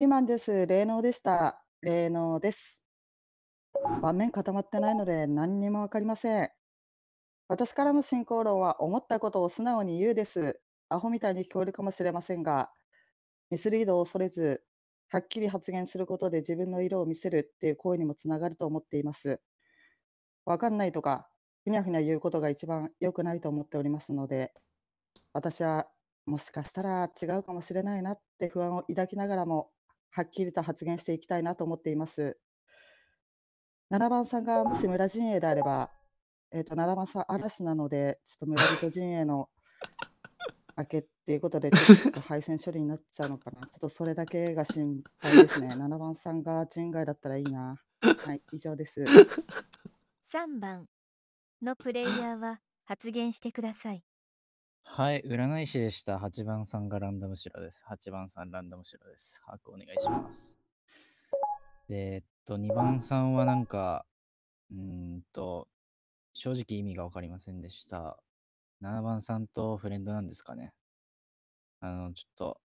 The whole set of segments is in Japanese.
ピマンです。霊能でした。霊能です。盤面固まってないので何にもわかりません。私からの進行論は思ったことを素直に言うです。アホみたいに聞こえるかもしれませんが、ミスリードを恐れず、はっきり発言することで自分の色を見せるっていう行為にもつながると思っています。わかんないとか、ふにゃふにゃ言うことが一番良くないと思っておりますので、私はもしかしたら違うかもしれないなって不安を抱きながらもはっきりと発言していきたいなと思っています。7番さんがもし村陣営であれば、えーと、7番さん嵐なので、ちょっと村人陣営の明けっていうことで、ちょっと配線処理になっちゃうのかな。ちょっとそれだけが心配ですね。7番さんが陣外だったらいいな。はい、以上です。3番のプレイヤーは発言してください。はい、占い師でした。8番さんがランダムシロです。8番さんランダムシロです。把握お願いします。えっと、2番さんはなんか、うんと、正直意味がわかりませんでした。7番さんとフレンドなんですかね。あの、ちょっと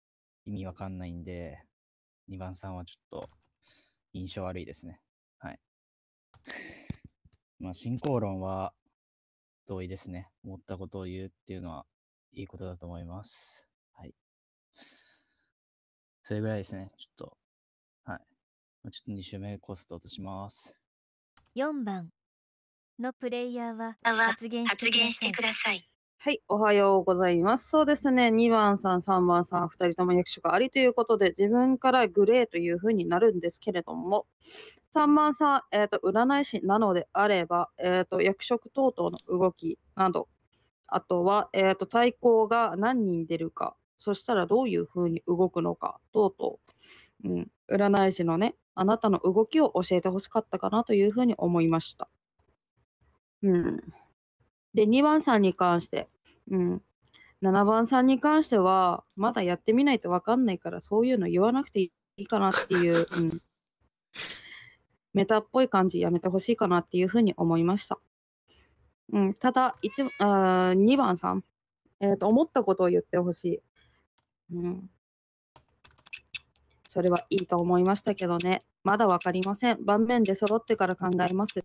意味わかんないんで、2番さんはちょっと印象悪いですね。はい。まあ、進行論は同意ですね。思ったことを言うっていうのはいいことだと思います。はい。それぐらいですね。ちょっと、はい。ちょっと2周目コスト落とします。4番のプレイヤーは発言してください。はい、おはようございます。そうですね、2番さん、3番さん、2人とも役所がありということで、自分からグレーというふうになるんですけれども、3番さん、えーと、占い師なのであれば、えーと、と役職等々の動きなど、あとは、えー、と対抗が何人出るか、そしたらどういうふうに動くのか、等々、うん、占い師のね、あなたの動きを教えてほしかったかなというふうに思いました。うん、で、2番さんに関して、うん、7番さんに関しては、まだやってみないと分かんないから、そういうの言わなくていいかなっていう、うん、メタっぽい感じやめてほしいかなっていうふうに思いました。うん、ただ1あ2番さん、えーと、思ったことを言ってほしい、うん。それはいいと思いましたけどね。まだ分かりません。盤面で揃ってから考えます。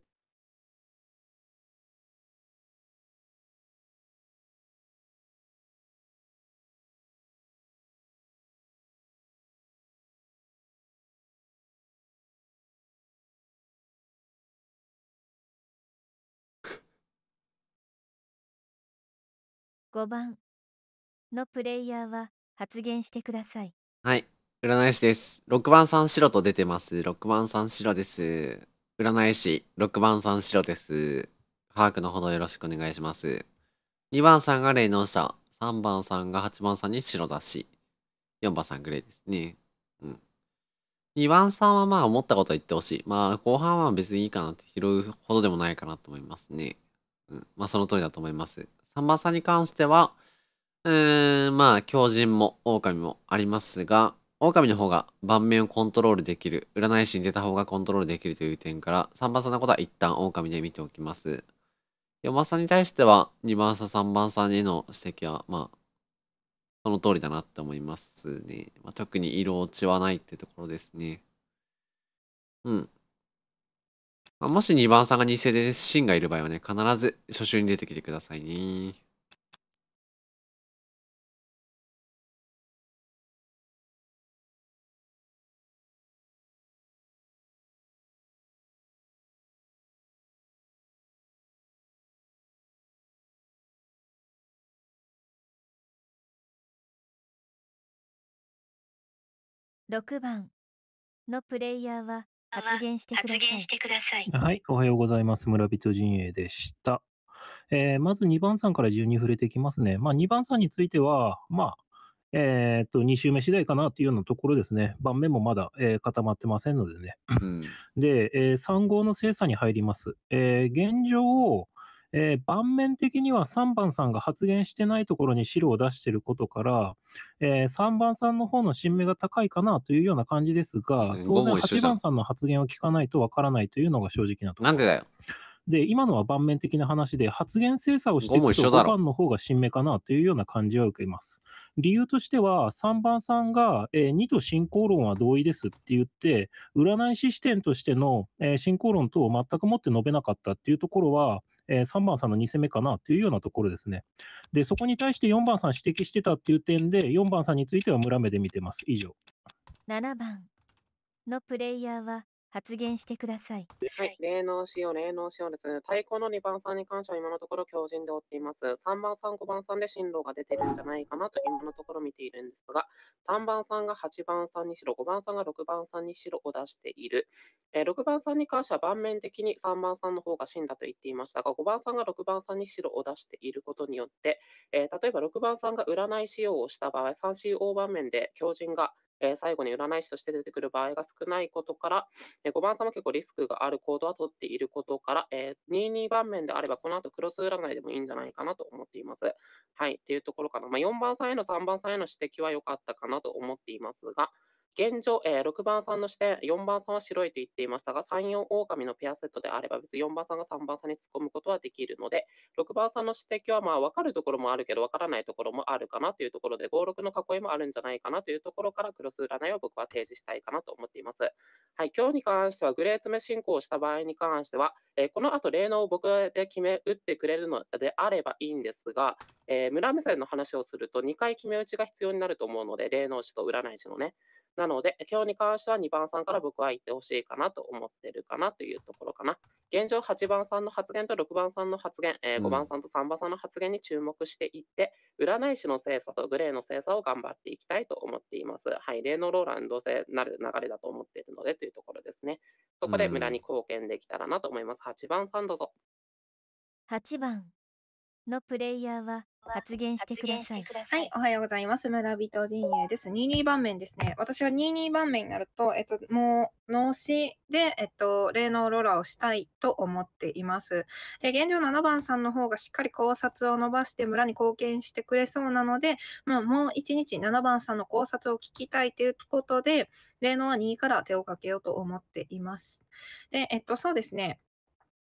5番のプレイヤーは発言してください。はい、占い師です。6番さん白と出てます。6番さん白です。占い師、6番さん白です。把握のほどよろしくお願いします。2番さんが霊能者、3番さんが8番さんに白だし、4番さんグレーですね。うん。2番さんはまあ思ったこと言ってほしい。まあ後半は別にいいかなって拾うほどでもないかなと思いますね。うん。まあその通りだと思います。甘さに関しては、うーん、まあ、狂人も狼もありますが、狼の方が盤面をコントロールできる、占い師に出た方がコントロールできるという点から、3番さんのことは一旦狼で見ておきます。4番さんに対しては、2番さん、3番さんへの指摘は、まあ、その通りだなって思いますね。まあ、特に色落ちはないってところですね。うん。もし2番さんが偽でシンがいる場合はね、必ず初週に出てきてくださいね。6番のプレイヤーは発言してください。はい、おはようございます。村人陣営でした。えー、まず2番さんから順に触れていきますね。まあ、2番さんについては、まあ、えー、と、2週目次第かなというようなところですね。盤面もまだ、えー、固まってませんのでね。うん、で、えー、3号の精査に入ります。え現状を、えー、盤面的には3番さんが発言してないところに白を出していることから、えー、3番さんの方の新芽が高いかなというような感じですが、当然8番さんの発言を聞かないとわからないというのが正直なところ。なんでだよ。で、今のは盤面的な話で、発言精査をしていくと5番の方が新芽かなというような感じは受けます。理由としては、3番さんが、えー、2と進行論は同意ですって言って、占い師視点としての、えー、進行論等を全くもって述べなかったっていうところは、えー、3番さんの2戦目かなというようなところですね。で、そこに対して4番さん指摘してたっていう点で、4番さんについては村目で見てます。以上。7番のプレイヤーは発言してください。はい、霊能使用、霊能使用です。対抗の2番さんに関しては今のところ強靭で追っています。3番さん、5番さんで進路が出てるんじゃないかなと今のところ見ているんですが、3番さんが8番さんにしろ、5番さんが6番さんにしろを出している。えー、6番さんに関しては盤面的に3番さんの方が真だと言っていましたが、5番さんが6番さんに白を出していることによって、えー、例えば6番さんが占い仕様をした場合、3CO 盤面で強靭がえ最後に占い師として出てくる場合が少ないことから、え5番さんは結構リスクがある行動は取っていることから、え22番面であれば、この後クロス占いでもいいんじゃないかなと思っています。はい、っていうところかな。まあ、4番さんへの3番さんへの指摘は良かったかなと思っていますが、現状、えー、6番さんの視点、4番さんは白いと言っていましたが、3、4狼のペアセットであれば、別に4番さんが3番さんに突っ込むことはできるので、6番さんの指摘は、まあ、分かるところもあるけど、分からないところもあるかなというところで、5、6の囲いもあるんじゃないかなというところから、クロス占いを僕は提示したいかなと思っています。はい、今日に関しては、グレー詰め進行をした場合に関しては、えー、この後、霊能を僕で決め、打ってくれるのであればいいんですが、えー、村目線の話をすると、2回決め打ちが必要になると思うので、霊能師と占い師のね。なので、今日に関しては2番さんから僕は言ってほしいかなと思ってるかなというところかな。現状、8番さんの発言と6番さんの発言、えー、5番さんと3番さんの発言に注目していって、うん、占い師の精査とグレーの精査を頑張っていきたいと思っています。はい、例のローランド性なる流れだと思っているのでというところですね。そこで村に貢献できたらなと思います。8番さんどうぞ。8番のプレイヤーは発言してください。はい、おはようございます。村人陣営です。22番面ですね。私は22番面になると、えっと、もう、脳死で、えっと、霊能ローラーをしたいと思っています。で、現状7番さんの方がしっかり考察を伸ばして村に貢献してくれそうなので、まあ、もう1日7番さんの考察を聞きたいということで、霊能は2から手をかけようと思っています。で、えっと、そうですね。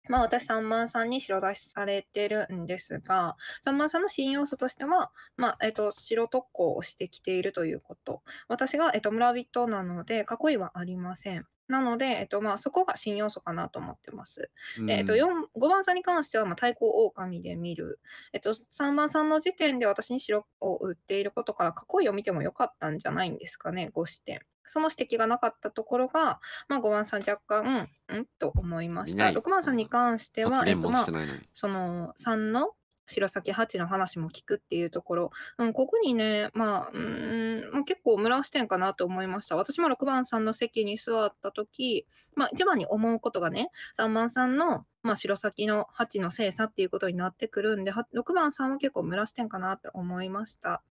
まあ、私、三万さんに白出しされてるんですが、三万さんの新要素としては、まあ、えと、白特攻をしてきているということ。私が、えと、村人なので、囲いはありません。なので、えっとまあ、そこが新要素かなと思ってます。うん、えっと、5番さんに関しては、まあ、対抗狼で見る、えっと、3番さんの時点で私に白を売っていることから、囲いを見てもよかったんじゃないんですかね、5視点。その指摘がなかったところが、まあ、5番さん若干、うん、うん、と思いました。6番さんに関しては、えっとまあ、その3の白崎八の話も聞くっていうところ、うん、ここにね、まあ、うん、結構村視点かなと思いました。私も6番さんの席に座った時、まあ、一番に思うことがね、3番さんの、まあ、白崎の八の精査っていうことになってくるんで、6番さんは結構村視点かなって思いました。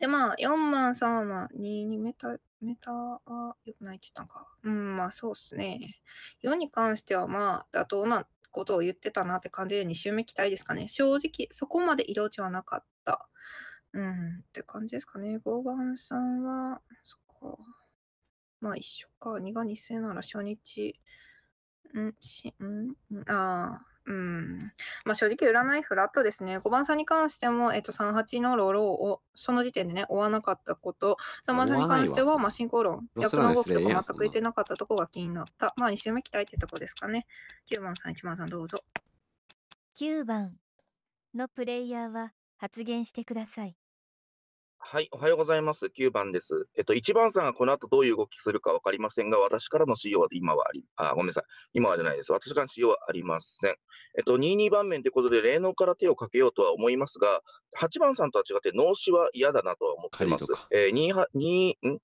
で、まあ、4番さんは2にメタ、メタは良くないって言ったんか。うん、まあそうっすね。4に関してはまあ妥当なことを言ってたなって感じで2週目期待ですかね。正直、そこまで色落ちはなかった。うん、って感じですかね。5番さんは、そっか。まあ一緒か。2が2世なら初日、んし、んああ、うん。まあ、正直、占いフラットですね。5番さんに関しても、えっと、38のロロを、その時点でね、追わなかったこと。3番さんに関しては、まあ、進行論、役の動きとか全くいてなかったとこが気になった。まあ、2周目期待ってとこですかね。9番さん、1番さん、どうぞ。9番のプレイヤーは発言してください。はい、おはようございます。9番です。えっと、1番さんがこの後どういう動きするか分かりませんが、私からの資料は今はあり、あ、ごめんなさい。今はじゃないです。私からの仕様はありません。えっと、22番面ということで、霊能から手をかけようとは思いますが、8番さんとは違って、脳死は嫌だなとは思ってます。えー、2 2、ん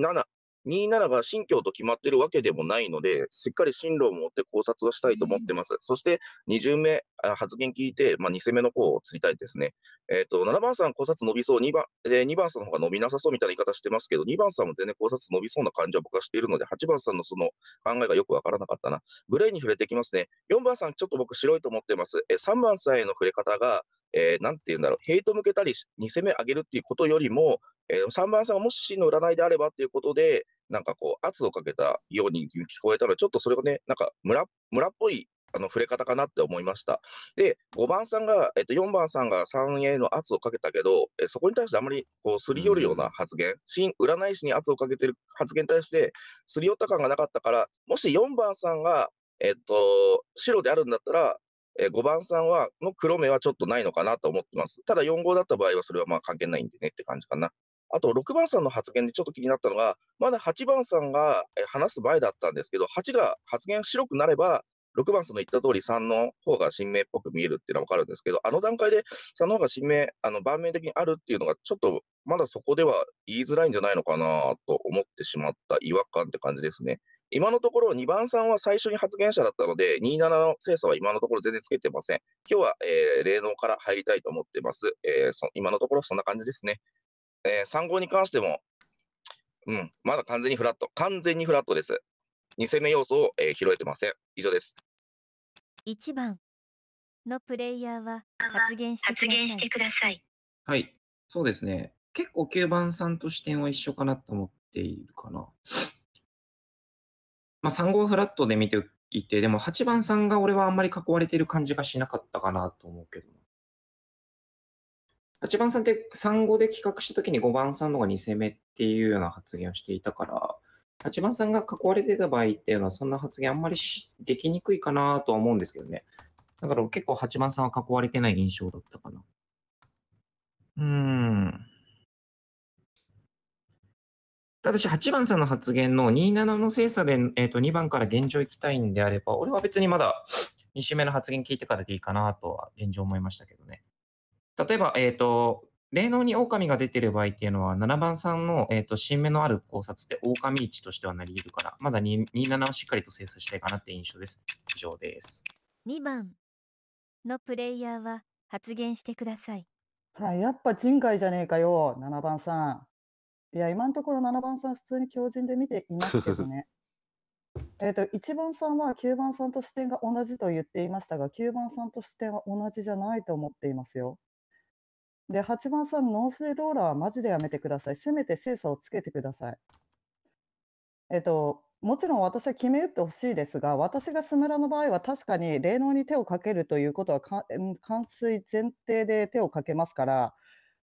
?27、27が信教と決まってるわけでもないので、しっかり進路を持って考察をしたいと思ってます。そして、2巡目、発言聞いて、まあ、2戦目の方を釣りたいですね。えっ、ー、と、7番さん考察伸びそう、2番、えー、2番さんの方が伸びなさそうみたいな言い方してますけど、2番さんも全然考察伸びそうな感じは僕はしているので、8番さんのその考えがよくわからなかったな。グレーに触れてきますね。4番さん、ちょっと僕白いと思ってます。えー、3番さんへの触れ方が、えー、て言うんだろう、ヘイト向けたり、2戦目上げるっていうことよりも、えー、3番さんがもし真の占いであればということで、なんかこう、圧をかけたように聞こえたので、ちょっとそれがね、なんか村村っぽいあの触れ方かなって思いました。で、5番さんが、えっと、4番さんが3への圧をかけたけど、えそこに対してあまりこうすり寄るような発言、新占い師に圧をかけてる発言に対して、すり寄った感がなかったから、もし4番さんが、えっと、白であるんだったら、え5番さんはの黒目はちょっとないのかなと思ってます。ただ4号だった場合はそれはまあ関係ないんでねって感じかな。あと6番さんの発言でちょっと気になったのが、まだ8番さんが話す前だったんですけど、8が発言白くなれば、6番さんの言った通り3の方が新名っぽく見えるっていうのは分かるんですけど、あの段階で3の方が新名、あの盤面的にあるっていうのが、ちょっとまだそこでは言いづらいんじゃないのかなと思ってしまった違和感って感じですね。今のところ2番さんは最初に発言者だったので、27の精査は今のところ全然つけてません。今日は、えー、霊能から入りたいと思ってます、えー、今のところそんな感じですね。えー、参考に関しても、うん、まだ完全にフラット、完全にフラットです。2戦目要素を、えー、拾えてません。以上です。1番のプレイヤーは発言してください。はい、そうですね。結構9番さんと視点は一緒かなと思っているかな。まあ、3号フラットで見ていて、でも8番さんが俺はあんまり囲われてる感じがしなかったかなと思うけど。8番さんって3、後で企画した時に5番さんのが2攻目っていうような発言をしていたから、8番さんが囲われてた場合っていうのは、そんな発言あんまりできにくいかなとは思うんですけどね。だから結構8番さんは囲われてない印象だったかな。うーん。ただし、8番さんの発言の27の精査で、えー、と2番から現状行きたいんであれば、俺は別にまだ2週目の発言聞いてからでいいかなとは現状思いましたけどね。例えば、えっ、ー、と、霊能に狼が出てる場合っていうのは、7番さんの、えーと、新芽のある考察で狼位置としてはなり得るから、まだ 2, 27はしっかりと精査したいかなって印象です。以上です。2番のプレイヤーは発言してください。はい、やっぱ人外じゃねえかよ、7番さん。いや、今のところ7番さん普通に強人で見ていますけどね。えっと、1番さんは9番さんと視点が同じと言っていましたが、9番さんと視点は同じじゃないと思っていますよ。で、8番さん、ノースローラーはマジでやめてください。せめて精査をつけてください。えっと、もちろん私は決め打ってほしいですが、私がスムラの場合は確かに霊能に手をかけるということは冠水前提で手をかけますから、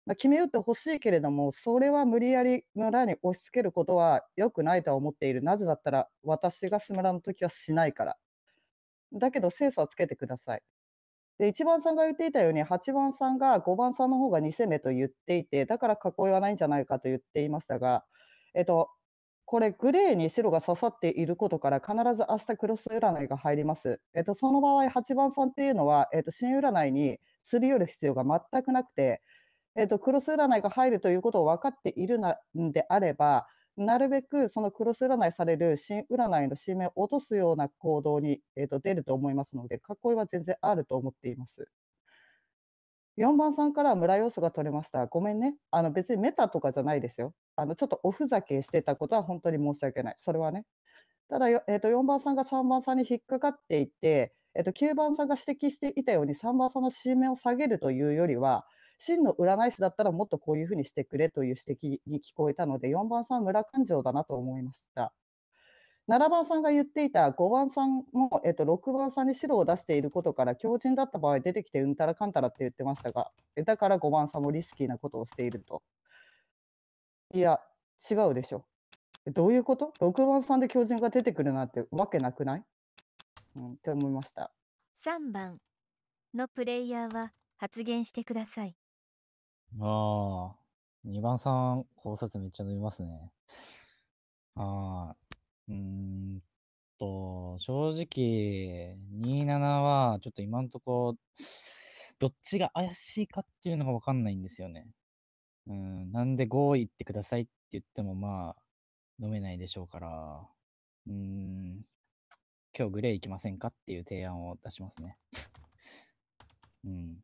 まあ、決め打ってほしいけれども、それは無理やり村に押し付けることは良くないとは思っている。なぜだったら私がスムラの時はしないから。だけど清楚はつけてください。で、1番さんが言っていたように、8番さんが5番さんの方が2戦目と言っていて、だから囲いはないんじゃないかと言っていましたが、えっと、これ、グレーに白が刺さっていることから、必ず明日クロス占いが入ります。えっと、その場合、8番さんっていうのは、えっと、新占いにすり寄る必要が全くなくて、えっと、クロス占いが入るということを分かっているのであれば、なるべくそのクロス占いされる新占いの新名を落とすような行動に、えー、と出ると思いますので、囲いは全然あると思っています。4番さんから村要素が取れました。ごめんね。あの別にメタとかじゃないですよ。あのちょっとおふざけしてたことは本当に申し訳ない。それはね。ただ、えー、と4番さんが3番さんに引っかかっていて、えー、と9番さんが指摘していたように3番さんの新名を下げるというよりは、真の占い師だったらもっとこういうふうにしてくれという指摘に聞こえたので、4番さん、村勘定だなと思いました。7番さんが言っていた5番さんも、えっと、6番さんに白を出していることから強靭だった場合出てきてうんたらかんたらって言ってましたがだから5番さんもリスキーなことをしているといや違うでしょどういうこと ?6 番さんで強靭が出てくるなんてわけなくない、うん、って思いました3番のプレイヤーは発言してくださいああ。2番さん、考察めっちゃ伸びますね。ああ。うーんと、正直、27は、ちょっと今んとこ、どっちが怪しいかっていうのがわかんないんですよね。うん、なんで5いってくださいって言っても、まあ、飲めないでしょうから、うん、今日グレー行きませんかっていう提案を出しますね。うん。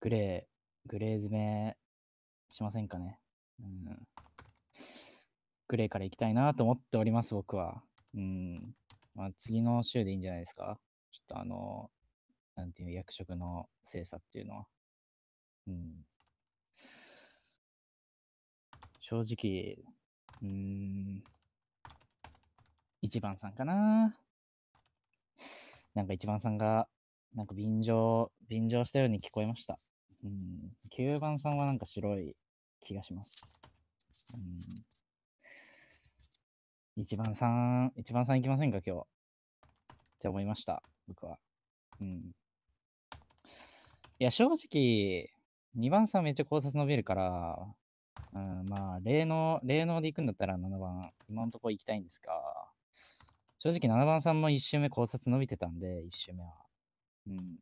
グレー。グレー詰めしませんかね。うん、グレーから行きたいなと思っております、僕は。うんまあ、次の週でいいんじゃないですか。ちょっとあの、なんていう役職の精査っていうのは。うん、正直、うん、一番さんかな。なんか一番さんが、なんか便乗、便乗したように聞こえました。うん。9番さんはなんか白い気がします。うん。1番さん、1番さんいきませんか、今日。って思いました、僕は。うん。いや、正直、2番さんめっちゃ考察伸びるから、うん、まあ、例の、例ので行くんだったら7番、今のところ行きたいんですが、正直7番さんも1周目考察伸びてたんで、1周目は。うん。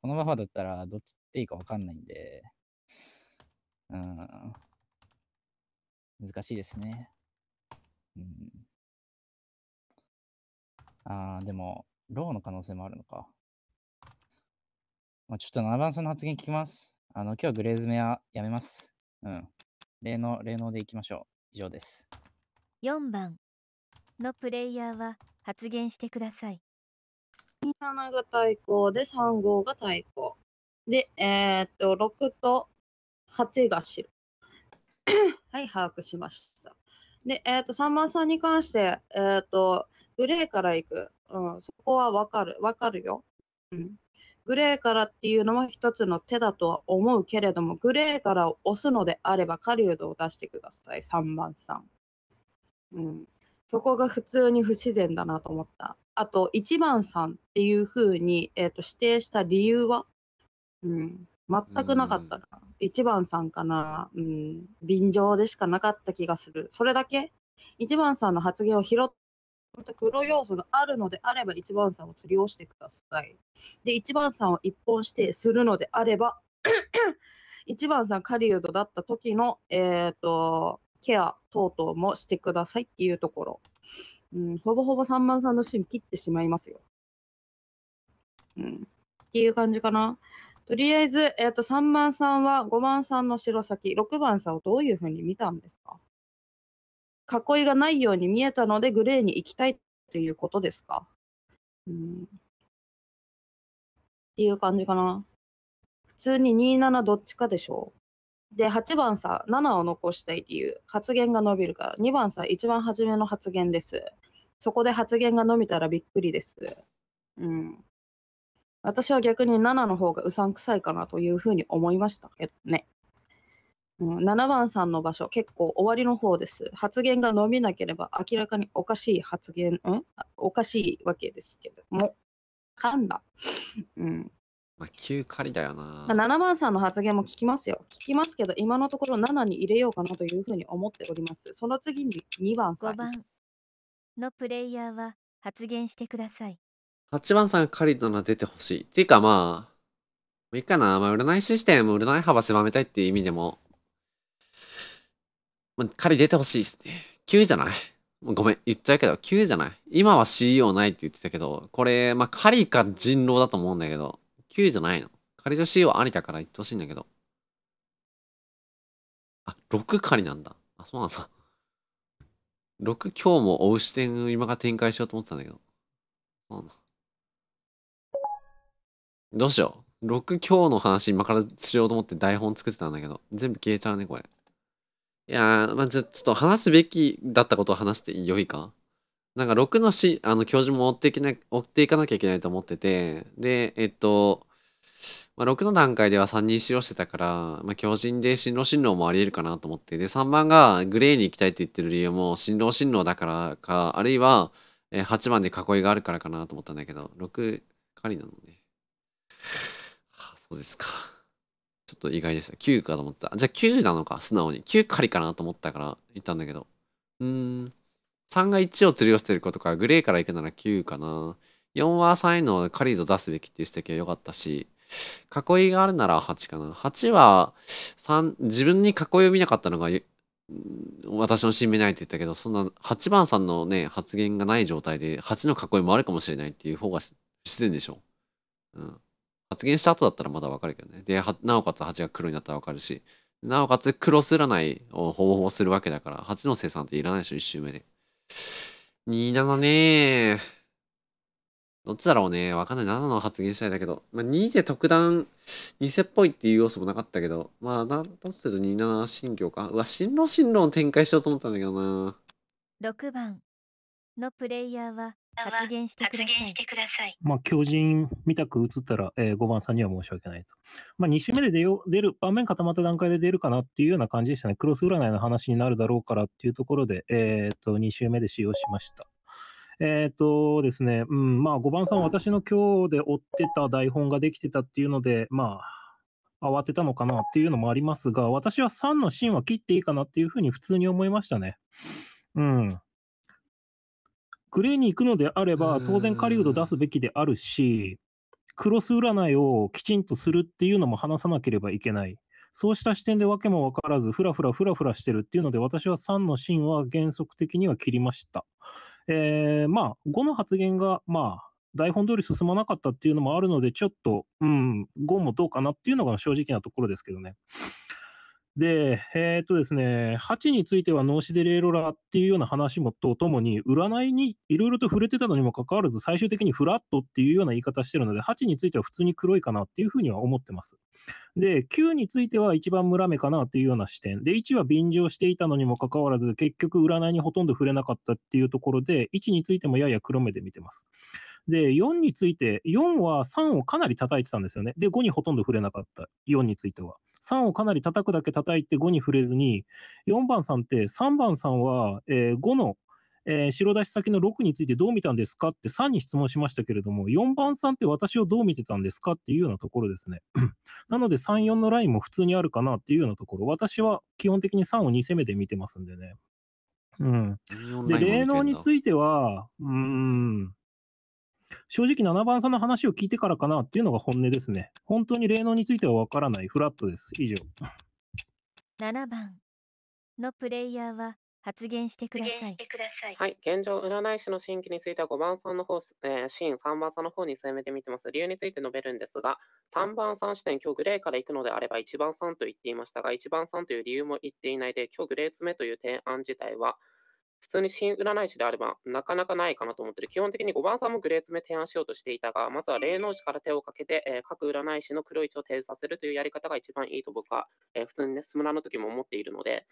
このままだったらどっちっていいかわかんないんで、うん、難しいですね。うん。ああ、でも、ローの可能性もあるのか。まあ、ちょっと7番さんの発言聞きます。あの、今日はグレーズメはやめます。うん。例の、例のでいきましょう。以上です。4番のプレイヤーは発言してください。7が対抗で3号が対抗で、えー、っと6と8が白 はい把握しましたで、えー、っと3番さんに関して、えー、っとグレーから行く、うん、そこは分かる分かるよ、うん、グレーからっていうのも一つの手だとは思うけれどもグレーからを押すのであれば狩人を出してください3番さん、うんそこが普通に不自然だなと思った。あと、一番さんっていうふうに、えー、と指定した理由は、うん、全くなかったな。一番さんかな、うん、便乗でしかなかった気がする。それだけ一番さんの発言を拾った黒要素があるのであれば、一番さんを釣り押してください。で、一番さんを一本指定するのであれば、一番さん狩人だった時の、えっ、ー、と、ケア等々もしてくださいっていうところ。うん、ほぼほぼ3万さんの芯切ってしまいますよ。うん。っていう感じかな。とりあえず、えっ、と、3番さんは5番さんの白先、6番さんをどういうふうに見たんですか囲いがないように見えたので、グレーに行きたいということですかうん。っていう感じかな。普通に27どっちかでしょうで、8番さ、7を残したい理由、発言が伸びるから、2番さ、一番初めの発言です。そこで発言が伸びたらびっくりです。うん。私は逆に7の方がうさんくさいかなというふうに思いましたけどね。うん、7番さんの場所、結構終わりの方です。発言が伸びなければ明らかにおかしい発言、んおかしいわけですけども。噛んだ。うん。まあ、9仮だよな。7番さんの発言も聞きますよ。聞きますけど、今のところ7に入れようかなというふうに思っております。その次に2番さん。5番のプレイヤーは発言してください。8番さんが仮なら出てほしい。っていうかまあ、もういいかな。まあ、占いシステム、占い幅狭めたいっていう意味でも、まあ、仮出てほしいですね。9じゃないごめん、言っちゃうけど、9じゃない今は CEO ないって言ってたけど、これ、まあ、仮か人狼だと思うんだけど、9じゃないの。仮と C は有田から言ってほしいんだけど。あ、6仮なんだ。あ、そうなんだ。6今日も追う視点を今が展開しようと思ってたんだけど。そうなんだ。どうしよう。6今日の話今からしようと思って台本作ってたんだけど、全部消えちゃうね、これ。いやー、まあ、ちょっと話すべきだったことを話して良いかなんか6のし、あの、教授も追っていけな、追っていかなきゃいけないと思ってて、で、えっと、まあ、6の段階では3人使用してたから、まあ、強靭で進路進路もあり得るかなと思って。で、3番がグレーに行きたいって言ってる理由も、進路進路だからか、あるいは、え8番で囲いがあるからかなと思ったんだけど、6、狩りなのね。はあ、そうですか。ちょっと意外でした。9かと思った。じゃあ9なのか、素直に。9狩りかなと思ったから行ったんだけど。うーん。3が1を釣りをしてることから、グレーから行くなら9かな。4は3への狩りと出すべきっていう指摘は良かったし、囲いがあるなら8かな。8は、3、自分に囲いを見なかったのが、私の心配ないって言ったけど、そんな8番さんのね、発言がない状態で、8の囲いもあるかもしれないっていう方が不自然でしょ。うん。発言した後だったらまだわかるけどね。で、なおかつ8が黒になったらわかるし、なおかつ黒すらないをほぼほぼするわけだから、8の生産っていらないでしょ、1周目で。27ねー。どっちだろうね。わかんない。7の発言したいだけど。まあ、2で特段、偽っぽいっていう要素もなかったけど。まあ、どっちると27新教か。うわ、路進路を展開しようと思ったんだけどな。6番のプレイヤーは発言してください。まあ、狂人みたく映ったら、えー、5番さんには申し訳ないと。まあ、2周目で出よ出る、場面固まった段階で出るかなっていうような感じでしたね。クロス占いの話になるだろうからっていうところで、えー、っと、2周目で使用しました。えっ、とですね、うん、まあ、5番さん、私の今日で追ってた台本ができてたっていうので、まあ、慌てたのかなっていうのもありますが、私は3の芯は切っていいかなっていうふうに普通に思いましたね。うん。グレーに行くのであれば、当然狩人出すべきであるし、クロス占いをきちんとするっていうのも話さなければいけない。そうした視点で訳も分からず、ふらふらふらふらしてるっていうので、私は3の芯は原則的には切りました。えー、まあ、5の発言が、まあ、台本通り進まなかったっていうのもあるので、ちょっと、うん、語もどうかなっていうのが正直なところですけどね。で、えっ、とですね、8については脳死でレイロラっていうような話もとともに、占いにいろいろと触れてたのにもかかわらず、最終的にフラットっていうような言い方してるので、8については普通に黒いかなっていうふうには思ってます。で、9については一番ムラ目かなっていうような視点。で、1は便乗していたのにもかかわらず、結局占いにほとんど触れなかったっていうところで、1についてもやや黒目で見てます。で、4について、4は3をかなり叩いてたんですよね。で、5にほとんど触れなかった。4については。3をかなり叩くだけ叩いて5に触れずに、4番さんって3番さんは、えー、5の、えー、白出し先の6についてどう見たんですかって3に質問しましたけれども、4番さんって私をどう見てたんですかっていうようなところですね。なので3、4のラインも普通にあるかなっていうようなところ、私は基本的に3を2攻めで見てますんでね。うん。で、霊能については、うん、正直7番さんの話を聞いてからかなっていうのが本音ですね。本当に霊能についてはわからないフラットです。以上。7番のプレイヤーは発言してください。いはい、現状、占い師の新規については5番さんの方、えー、シーン、3番さんの方に攻めてみてます。理由について述べるんですが、3番さん視点、今日グレーから行くのであれば1番さんと言っていましたが、1番さんという理由も言っていないで、今日グレー詰めという提案自体は、普通に新占い師であれば、なかなかないかなと思ってる。基本的に5番さんもグレー詰め提案しようとしていたが、まずは霊能師から手をかけて、えー、各占い師の黒い位置を提示させるというやり方が一番いいと僕は、えー、普通にね、スムラの時も思っているので、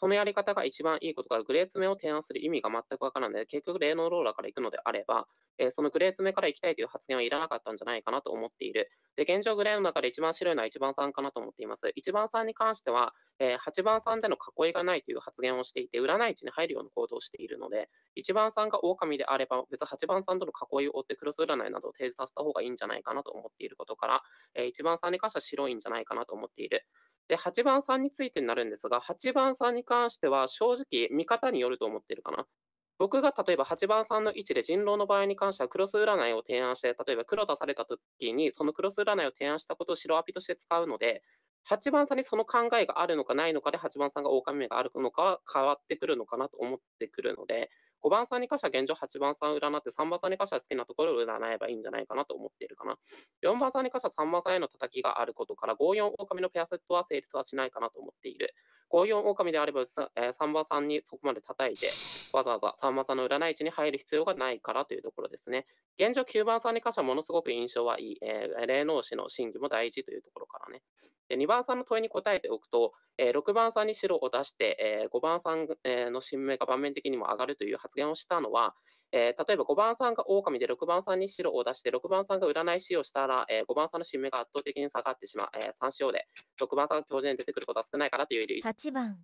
そのやり方が一番いいことから、グレー詰めを提案する意味が全くわからないので、結局、霊能ローラーから行くのであれば、えー、そのグレー詰めから行きたいという発言はいらなかったんじゃないかなと思っている。で、現状、グレーの中で一番白いのは1番さんかなと思っています。1番さんに関しては、えー、8番さんでの囲いがないという発言をしていて、占い地に入るような行動をしているので、1番さんが狼であれば、別に8番さんとの囲いを追ってクロス占いなどを提示させた方がいいんじゃないかなと思っていることから、えー、1番さんに関しては白いんじゃないかなと思っている。で、8番さんについてになるんですが、8番さんに関しては正直見方によると思ってるかな。僕が例えば8番さんの位置で人狼の場合に関してはクロス占いを提案して、例えば黒出された時にそのクロス占いを提案したことを白アピとして使うので、8番さんにその考えがあるのかないのかで8番さんが狼目があるのかは変わってくるのかなと思ってくるので、5番さんに関しては現状8番さんを占って、3番さんに関しては好きなところを占えばいいんじゃないかなと思っているかな。4番さんに関しては3番さんへの叩きがあることから、5、4、狼のペアセットは成立はしないかなと思っている。五四狼であれば、えー、三馬さんにそこまで叩いて、わざわざ三馬さんの占い位置に入る必要がないからというところですね。現状、9番さんに関してはものすごく印象はいい。えー、霊能師の真偽も大事というところからね。で2番さんの問いに答えておくと、えー、6番さんに白を出して、えー、5番さん、の新名が盤面的にも上がるという発言をしたのは、えー、例えば5番さんが狼で6番さんに白を出して、6番さんが占い師をしたら、えー、5番さんの新芽が圧倒的に下がってしまう、えー、3塩で、6番さんが強靭に出てくることは少ないかなという理由。8番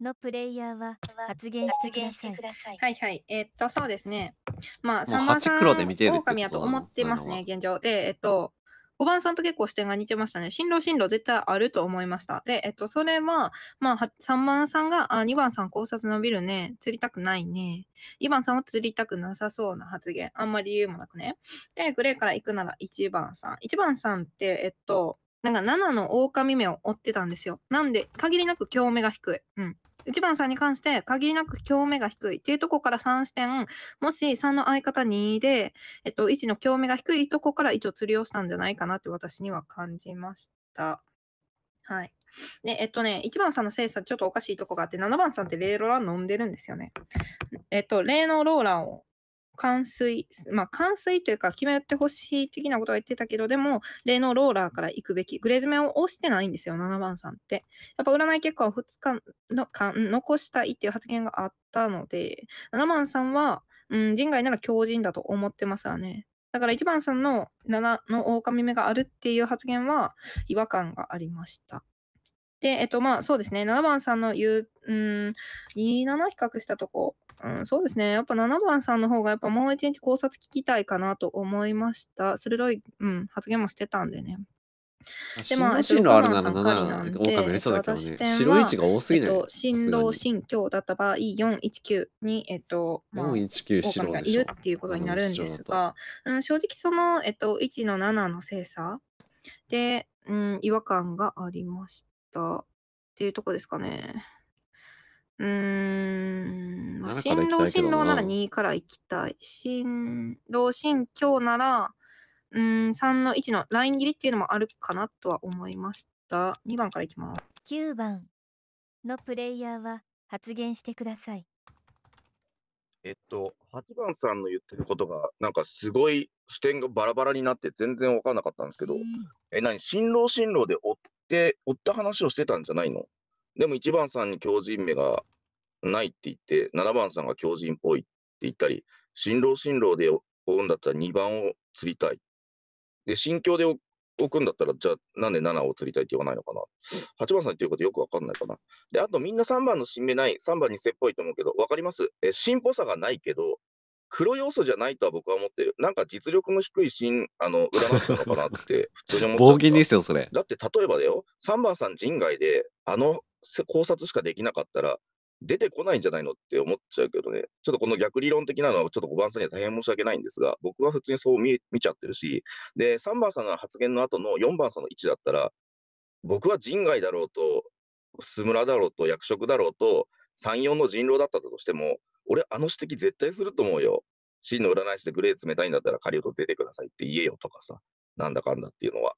のプレイヤーは発言してください。さいはいはい。えー、っと、そうですね。まあ、3番さん、狼やと思ってますね、現状。で、えっと、5番さんと結構視点が似てましたね。進路進路絶対あると思いました。で、えっと、それは、まあ、3番さんが、あ、2番さん考察伸びるね。釣りたくないね。2番さんは釣りたくなさそうな発言。あんまり理由もなくね。で、グレーから行くなら1番さん。1番さんって、えっと、なんか7の狼目を追ってたんですよ。なんで、限りなく興味が低い。うん。1番さんに関して、限りなく強目が低いっていうとこから3視点、もし3の相方2で、えっと、1の強味が低いとこから一応釣りをしたんじゃないかなって私には感じました。はい。で、えっとね、1番さんの精査ちょっとおかしいとこがあって、7番さんってレイローラー飲んでるんですよね。えっと、レのローラーを冠水、まあ、冠水というか決めてほしい的なことは言ってたけど、でも、例のローラーから行くべき、グレーズ目を押してないんですよ、7番さんって。やっぱ占い結果を2日の間残したいっていう発言があったので、7番さんは、うん、人外なら強人だと思ってますわね。だから1番さんの7の狼目があるっていう発言は違和感がありました。で、えっと、まあ、そうですね。7番さんの言う、うん、27比較したとこ、うん、そうですね。やっぱ7番さんの方が、やっぱもう一日考察聞きたいかなと思いました。鋭い、うん、発言もしてたんでね。で、も、進路あるなら7、狼ありそうだけどね。白い位が多すぎない。新郎、新教だった場合、419に、えっと、まあ、419白がいるっていうことになるんですが、うん、正直その、えっと、1の7の精査で、うん、違和感がありましったっていうとこですかね。うん、新郎新郎なら2から行きたい。新郎新今日なら、うん、3の1のライン切りっていうのもあるかなとは思いました。2番からいきます。9番のプレイヤーは発言してください。えっと、8番さんの言ってることが、なんかすごい視点がバラバラになって、全然分かんなかったんですけど、え、何、新郎新郎でおて、追った話をしてたんじゃないのでも1番さんに強人目がないって言って、7番さんが強人っぽいって言ったり、新郎新郎で追うんだったら2番を釣りたい。で、心境で置くんだったら、じゃあなんで7を釣りたいって言わないのかな。8番さんっていうことよくわかんないかな。で、あとみんな3番の新芽ない、3番にせっぽいと思うけど、わかります。え、進歩差がないけど、黒要素じゃないとは僕は思ってる。なんか実力の低いシーン、あの、占ったのかなって、普通に思って。暴ですよ、それ。だって例えばだよ、3番さん人外で、あの考察しかできなかったら、出てこないんじゃないのって思っちゃうけどね、ちょっとこの逆理論的なのは、ちょっと5番さんには大変申し訳ないんですが、僕は普通にそう見見ちゃってるし、で、3番さんの発言の後の4番さんの位置だったら、僕は人外だろうと、須村だろうと、役職だろうと、3、4の人狼だったとしても、俺、あの指摘絶対すると思うよ。真の占い師でグレー冷たいんだったら借りると出てくださいって言えよとかさ、なんだかんだっていうのは。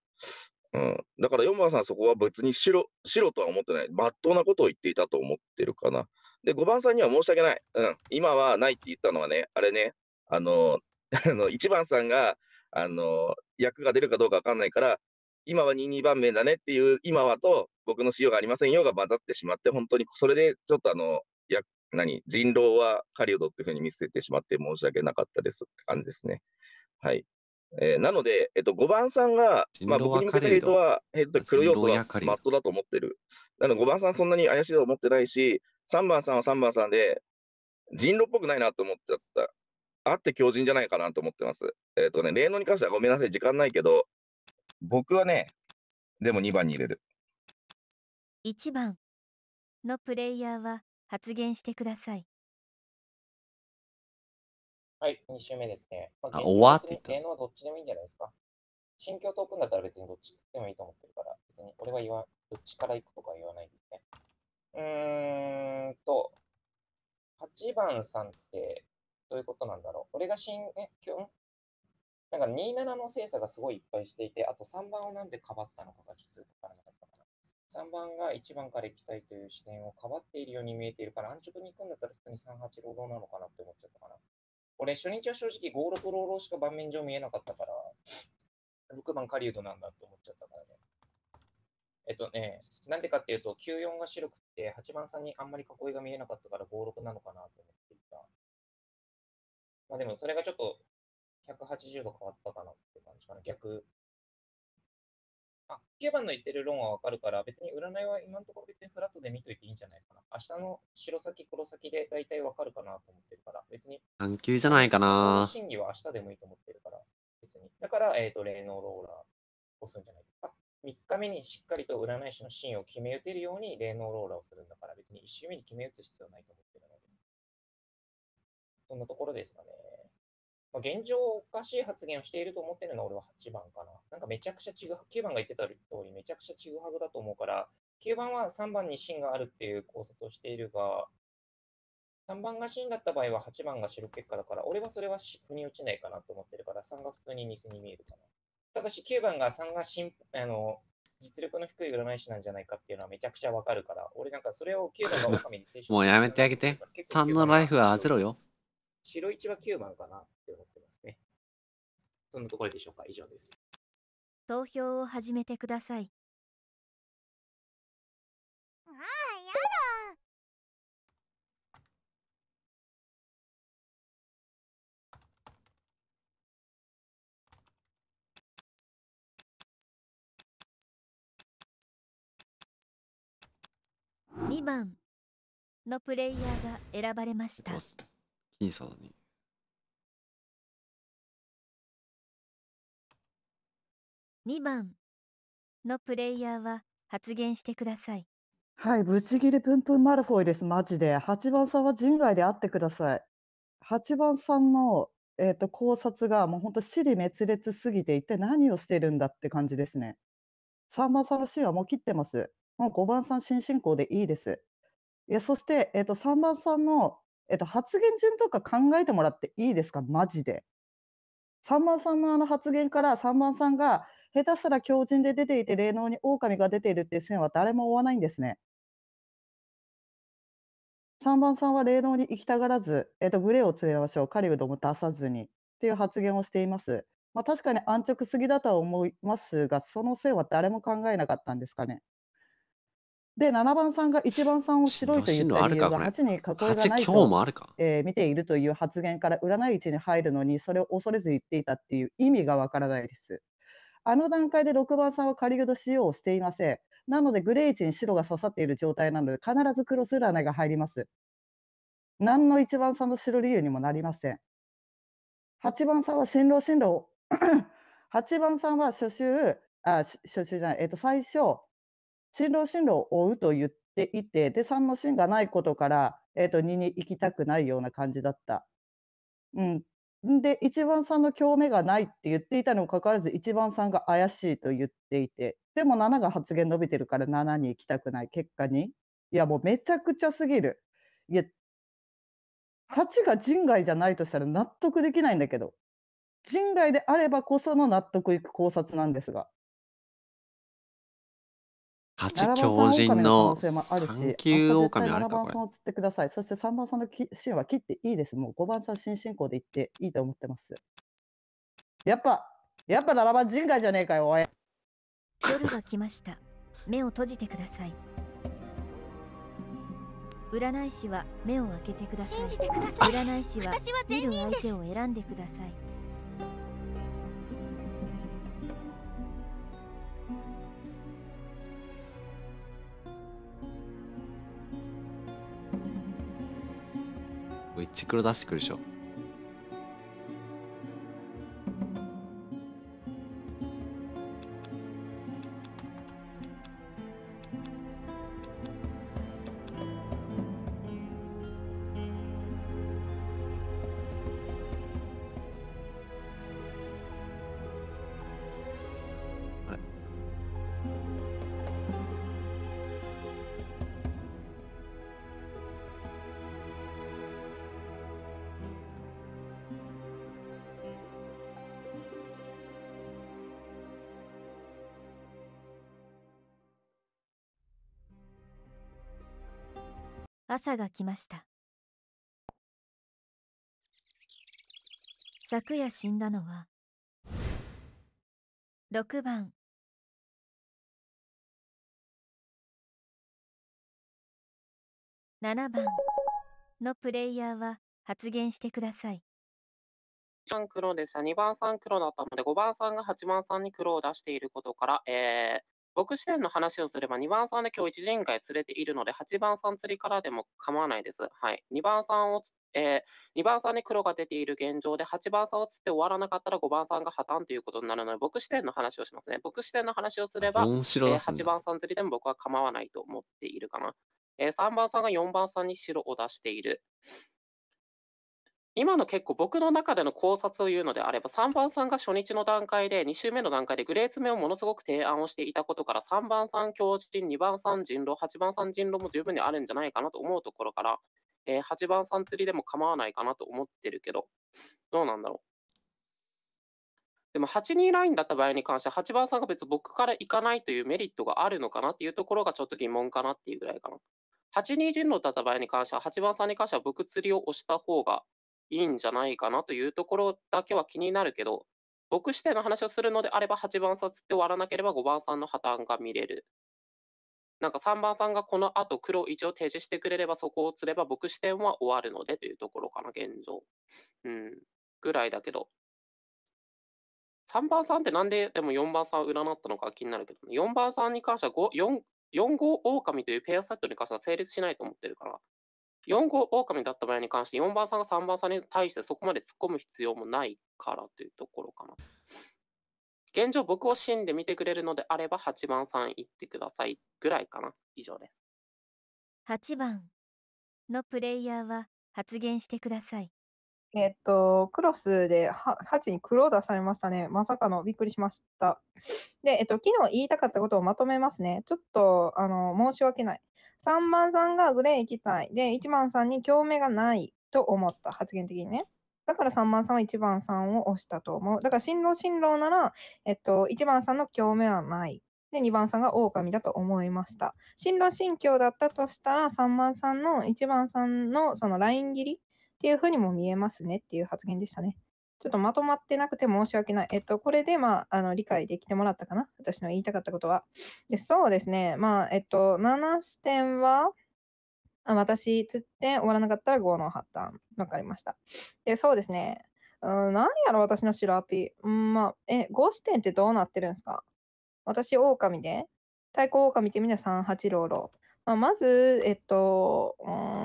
うん、だから、4番さん、そこは別に白白とは思ってない、まっとうなことを言っていたと思ってるかな。で、5番さんには申し訳ない、うん、今はないって言ったのはね、あれね、あの、1 番さんが、あの、役が出るかどうか分かんないから、今は22番目だねっていう、今はと、僕の仕様がありませんよが混ざってしまって、本当にそれでちょっとあの、何、人狼は狩人っていうふうに見せてしまって申し訳なかったですって感じですね。はい。えー、なので、えっと、5番さんが、まあ、僕に向けてヘイトは、ヘイト黒要素がマットだと思ってる。なので、5番さんそんなに怪しいと思ってないし、3番さんは3番さんで、人狼っぽくないなと思っちゃった。あって強人じゃないかなと思ってます。えっ、とね、霊能に関してはごめんなさい、時間ないけど、僕はね、でも2番に入れる。1番のプレイヤーは発言してください。はい、2週目ですね。まあ、あ終わってた。芸能はどっちでもいいんじゃないですか。心境とくんだったら別にどっちつってもいいと思ってるから、別に俺は言わどっちから行くとか言わないですね。うーんと、8番さんってどういうことなんだろう。俺が新、え、今日、なんか27の精査がすごいいっぱいしていて、あと3番をなんでかばったのかがちょっとわからなかっ3番が1番から行きたいという視点を変わっているように見えているから、安直に行くんだったら普通に386どうなのかなって思っちゃったかな。俺、初日は正直5、6ローローしか盤面上見えなかったから、6番狩人なんだって思っちゃったからね。えっとね、なんでかっていうと、94が白くて、8番さんにあんまり囲いが見えなかったから5、6なのかなと思っていた。まあでも、それがちょっと180度変わったかなって感じかな。逆9番の言ってる論はわかるから、別に占いは今のところ別にフラットで見といていいんじゃないかな。明日の白先、黒先で大体わかるかなと思ってるから、別に。探求じゃないかな。審議は明日でもいいと思ってるから、別に。だから、えっ、ー、と、霊能ローラーをするんじゃないですか。3日目にしっかりと占い師のンを決め打てるように霊能ローラーをするんだから、別に1周目に決め打つ必要ないと思ってるので。そんなところですかね。まあ、現状おかしい発言をしていると思ってるのは俺は8番かな。なんかめちゃくちゃちぐは、9番が言ってた通りめちゃくちゃちぐはぐだと思うから、9番は3番に芯があるっていう考察をしているが、3番が芯だった場合は8番が白結果だから、俺はそれは腑に落ちないかなと思ってるから、3が普通に偽に見えるかな。ただし9番が3が芯、あの、実力の低い占い師なんじゃないかっていうのはめちゃくちゃわかるから、俺なんかそれを9番がおに提唱もうやめてあげて。3のライフはゼろよ。白一は9番かなって思ってますね。そんなところでしょうか。以上です。投票を始めてください。ああ、やだ2番のプレイヤーが選ばれました。僅差だね。2番のプレイヤーは発言してください。はい、ブチギれプンプンマルフォイです、マジで。8番さんは人外で会ってください。8番さんの、えーと、考察がもう本当、死に滅裂すぎて、一体何をしてるんだって感じですね。3番さんのシーはもう切ってます。もう5番さん、新進行でいいです。いやそして、えーと、と3番さんのえっと、発言順とか考えてもらっていいですかマジで。さんさんのあの発言から3番さんが下手したら狂人で出ていて霊能に狼が出ているっていう線は誰も追わないんですね。3番さんは霊能に行きたがらず、えっと、とグレーを連れましょう狩人も出さずにっていう発言をしています。まあ、確かに安直すぎだとは思いますがその線は誰も考えなかったんですかね。で、7番さんが1番さんを白いと言った理由が8に囲いがないと、えー、見ているという発言から占い位置に入るのにそれを恐れず言っていたっていう意味がわからないです。あの段階で6番さんは仮グド使用をしていません。なのでグレー位置に白が刺さっている状態なので必ずクロス占いが入ります。何の1番さんの白理由にもなりません。8番さんは新郎新郎8 番さんは初週、あ初週じゃない、えっ、ー、と、最初、新郎新郎を追うと言っていて、で、3の芯がないことから、えっ、ー、と、2に行きたくないような感じだった。うん。で、1番さんの興味がないって言っていたにもかかわらず、1番さんが怪しいと言っていて、でも7が発言伸びてるから7に行きたくない。結果に。いや、もうめちゃくちゃすぎる。いや、8が人外じゃないとしたら納得できないんだけど。人外であればこその納得いく考察なんですが。八強人の三級狼あるか、これ。番さんを釣ってください。そして三番さんのきシーンは切っていいです。もう五番さん新進行で行っていいと思ってます。やっぱ、やっぱ七番人外じゃねえかよ、おい。夜が来ました。目を閉じてください。占い師は目を開けてください。信じてください。占い師は見る相手を選んでください。これ、出してくるでしょ。朝が来ました昨夜死んだのは6番7番のプレイヤーは発言してください。番黒でした。2番3黒だったので、5番さんが8番3に黒を出していることから、えー、僕視点の話をすれば、2番さんで今日一人会釣れているので、8番さん釣りからでも構わないです。はい。2番さんを、えー、2番さんに黒が出ている現状で、8番さんを釣って終わらなかったら5番さんが破綻ということになるので、僕視点の話をしますね。僕視点の話をすれば、えー、8番さん釣りでも僕は構わないと思っているかな。えー、3番さんが4番さんに白を出している。今の結構僕の中での考察を言うのであれば、3番さんが初日の段階で、2週目の段階でグレー詰めをものすごく提案をしていたことから、3番さん強人、2番さん人狼、8番さん人狼も十分にあるんじゃないかなと思うところから、えー、8番さん釣りでも構わないかなと思ってるけど、どうなんだろう。でも8、2ラインだった場合に関しては、8番さんが別に僕から行かないというメリットがあるのかなっていうところがちょっと疑問かなっていうぐらいかな。8、2人狼だった場合に関しては、8番さんに関しては僕釣りを押した方がいいんじゃないかなというところだけは気になるけど、僕視点の話をするのであれば、8番さって終わらなければ5番さんの破綻が見れる。なんか3番さんがこの後黒1を提示してくれれば、そこを釣れば僕視点は終わるのでというところかな、現状。うん。ぐらいだけど。3番さんってなんででも4番さん占ったのか気になるけど、ね、4番さんに関しては4、4号狼というペアサイトに関しては成立しないと思ってるから、4号狼だった場合に関して、4番さんが3番さんに対してそこまで突っ込む必要もないからというところかな。現状、僕を信で見てくれるのであれば、8番さん行ってくださいぐらいかな。以上です。8番のプレイヤーは発言してください。えっと、クロスで8に黒出されましたね。まさかの、びっくりしました。で、えっと、昨日言いたかったことをまとめますね。ちょっと、あの、申し訳ない。3番さんがグレー行きたい。で、1番さんに興味がないと思った。発言的にね。だから3番さんは1番さんを押したと思う。だから、新郎新郎なら、えっと、1番さんの興味はない。で、2番さんが狼だと思いました。新郎新教だったとしたら、3番さんの1番さんのそのライン切りっていうふうにも見えますねっていう発言でしたね。ちょっとまとまってなくて申し訳ない。えっと、これで、まあ、あの理解できてもらったかな私の言いたかったことは。でそうですね。まあ、えっと、7視点は、あ私、つって終わらなかったら5の発端。わかりました。で、そうですね。うん、なんやろ、私の白アピ。うん、まあ、え、5視点ってどうなってるんですか私、狼で、太鼓狼ってみんな38ローロ。まあ、まず、えっと、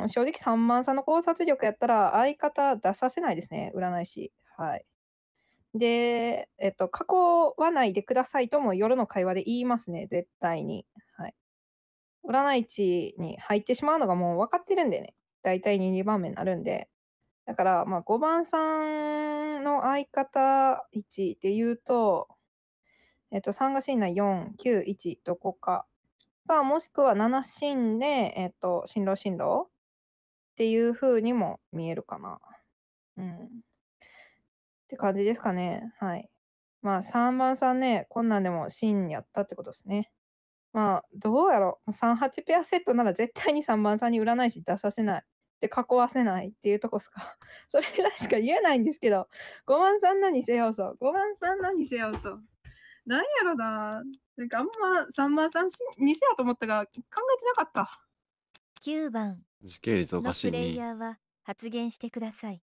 正直、3万差の考察力やったら、相方出させないですね、占い師。はい。で、えっと、過去はないでくださいとも夜の会話で言いますね、絶対に。はい。占い師に入ってしまうのがもう分かってるんでね、大体2番目になるんで。だから、まあ、5番さんの相方1で言うと、えっと、3が信内4、9、1、どこかか、もしくは7進で、えっと、進路進路っていう風にも見えるかな。うん。って感じですかね。はい。まあ、3番さんね、こんなんでも真やったってことですね。まあ、どうやろう。3、8ペアセットなら絶対に3番さんに占い師出させない。で、囲わせないっていうとこっすか。それぐらいしか言えないんですけど、5番さん何せよそう。5番さん何せよそう。なんやろな。なんかあんま三番さんし二千やと思ったが考えてなかった。九番。時系列おかしいプレイヤーは発言してください。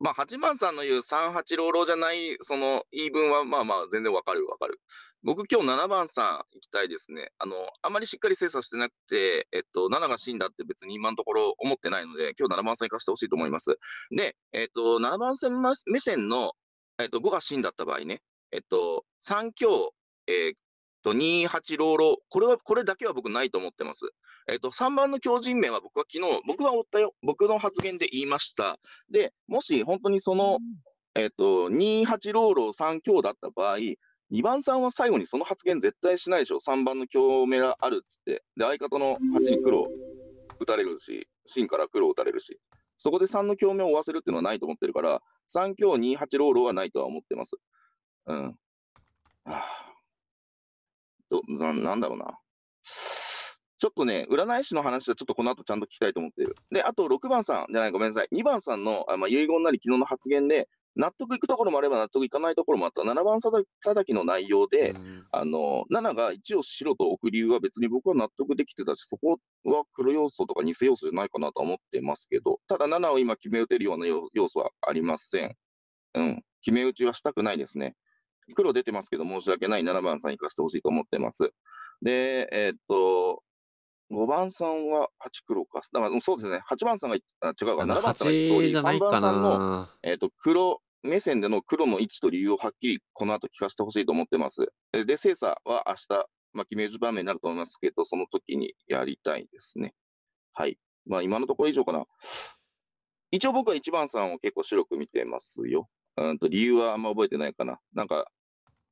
まあ八番さんの言う三八ローロじゃないその言い分はまあまあ全然わかるわかる。僕今日七番さん行きたいですね。あの、あまりしっかり精査してなくて、えっと、七が死んだって別に今のところ思ってないので、今日七番さん行かせてほしいと思います。で、えっと、七番線目線の、えっと、五が死んだった場合ね、えっと、3強、えー、と、28ローこれは、これだけは僕ないと思ってます。えっ、と、3番の強人名は僕は昨日、僕は追ったよ、僕の発言で言いました。で、もし本当にその、えっ、と、28ローロー3強だった場合、2番さんは最後にその発言絶対しないでしょ。3番の強めがあるっつって。で、相方の8に黒打たれるし、芯から黒打たれるし。そこで3の共鳴を負わせるっていうのはないと思ってるから、3強28ローローはないとは思ってます。うん。はあとな、なんだろうな。ちょっとね、占い師の話はちょっとこの後ちゃんと聞きたいと思ってる。で、あと6番さんじゃない、ごめんなさい。2番さんの、あまあ、遺言なり昨日の発言で、納得いくところもあれば納得いかないところもあった。7番さたきの内容で、うん、あの、7が1を白と置く理由は別に僕は納得できてたし、そこは黒要素とか偽要素じゃないかなと思ってますけど、ただ7を今決め打てるような要素はありません。うん。決め打ちはしたくないですね。黒出てますけど、申し訳ない。7番さん行かせてほしいと思ってます。で、えー、っと、5番さんは8黒か。だからそうですね、8番さんが、違うか、7番さんが1通り、3番さんの、えー、っと黒目線での黒の位置と理由をはっきりこの後聞かせてほしいと思ってます。で、精査は明日、まあ、決める場面になると思いますけど、その時にやりたいですね。はい。まあ、今のところ以上かな。一応僕は1番さんを結構白く見てますよ。うんと理由はあんま覚えてないかな。なんか、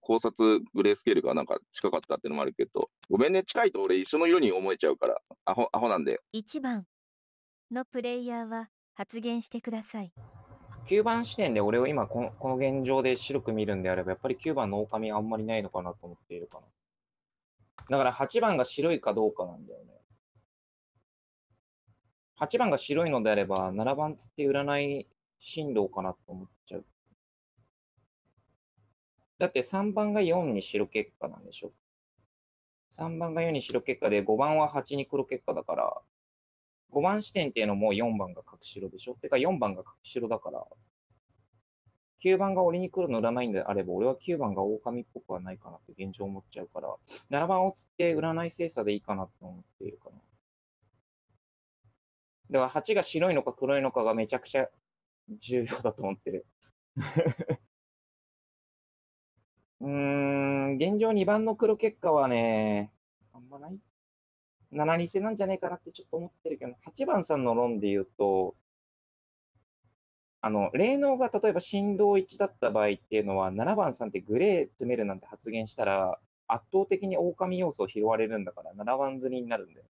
考察グレースケールがなんか近かったってのもあるけど、ごめんね、近いと俺一緒の色に思えちゃうから、アホ、アホなんで。1番のプレイヤーは発言してください。9番視点で俺を今この、この現状で白く見るんであれば、やっぱり9番の狼あんまりないのかなと思っているかな。だから8番が白いかどうかなんだよね。8番が白いのであれば、7番つって占い振動かなと思っちゃう。だって3番が4に白結果なんでしょ ?3 番が4に白結果で5番は8に黒結果だから、5番視点っていうのも4番が角白でしょてか4番が角白だから、9番が俺に黒塗らないんであれば、俺は9番が狼っぽくはないかなって現状思っちゃうから、7番をつって占い精査でいいかなって思っているかな。だから8が白いのか黒いのかがめちゃくちゃ重要だと思ってるうーん、現状2番の黒結果はね、あんまない。7二戦なんじゃねえかなってちょっと思ってるけど、8番さんの論で言うと、あの、霊能が例えば振動1だった場合っていうのは、7番さんってグレー詰めるなんて発言したら、圧倒的に狼要素を拾われるんだから、7番釣りになるんだよ。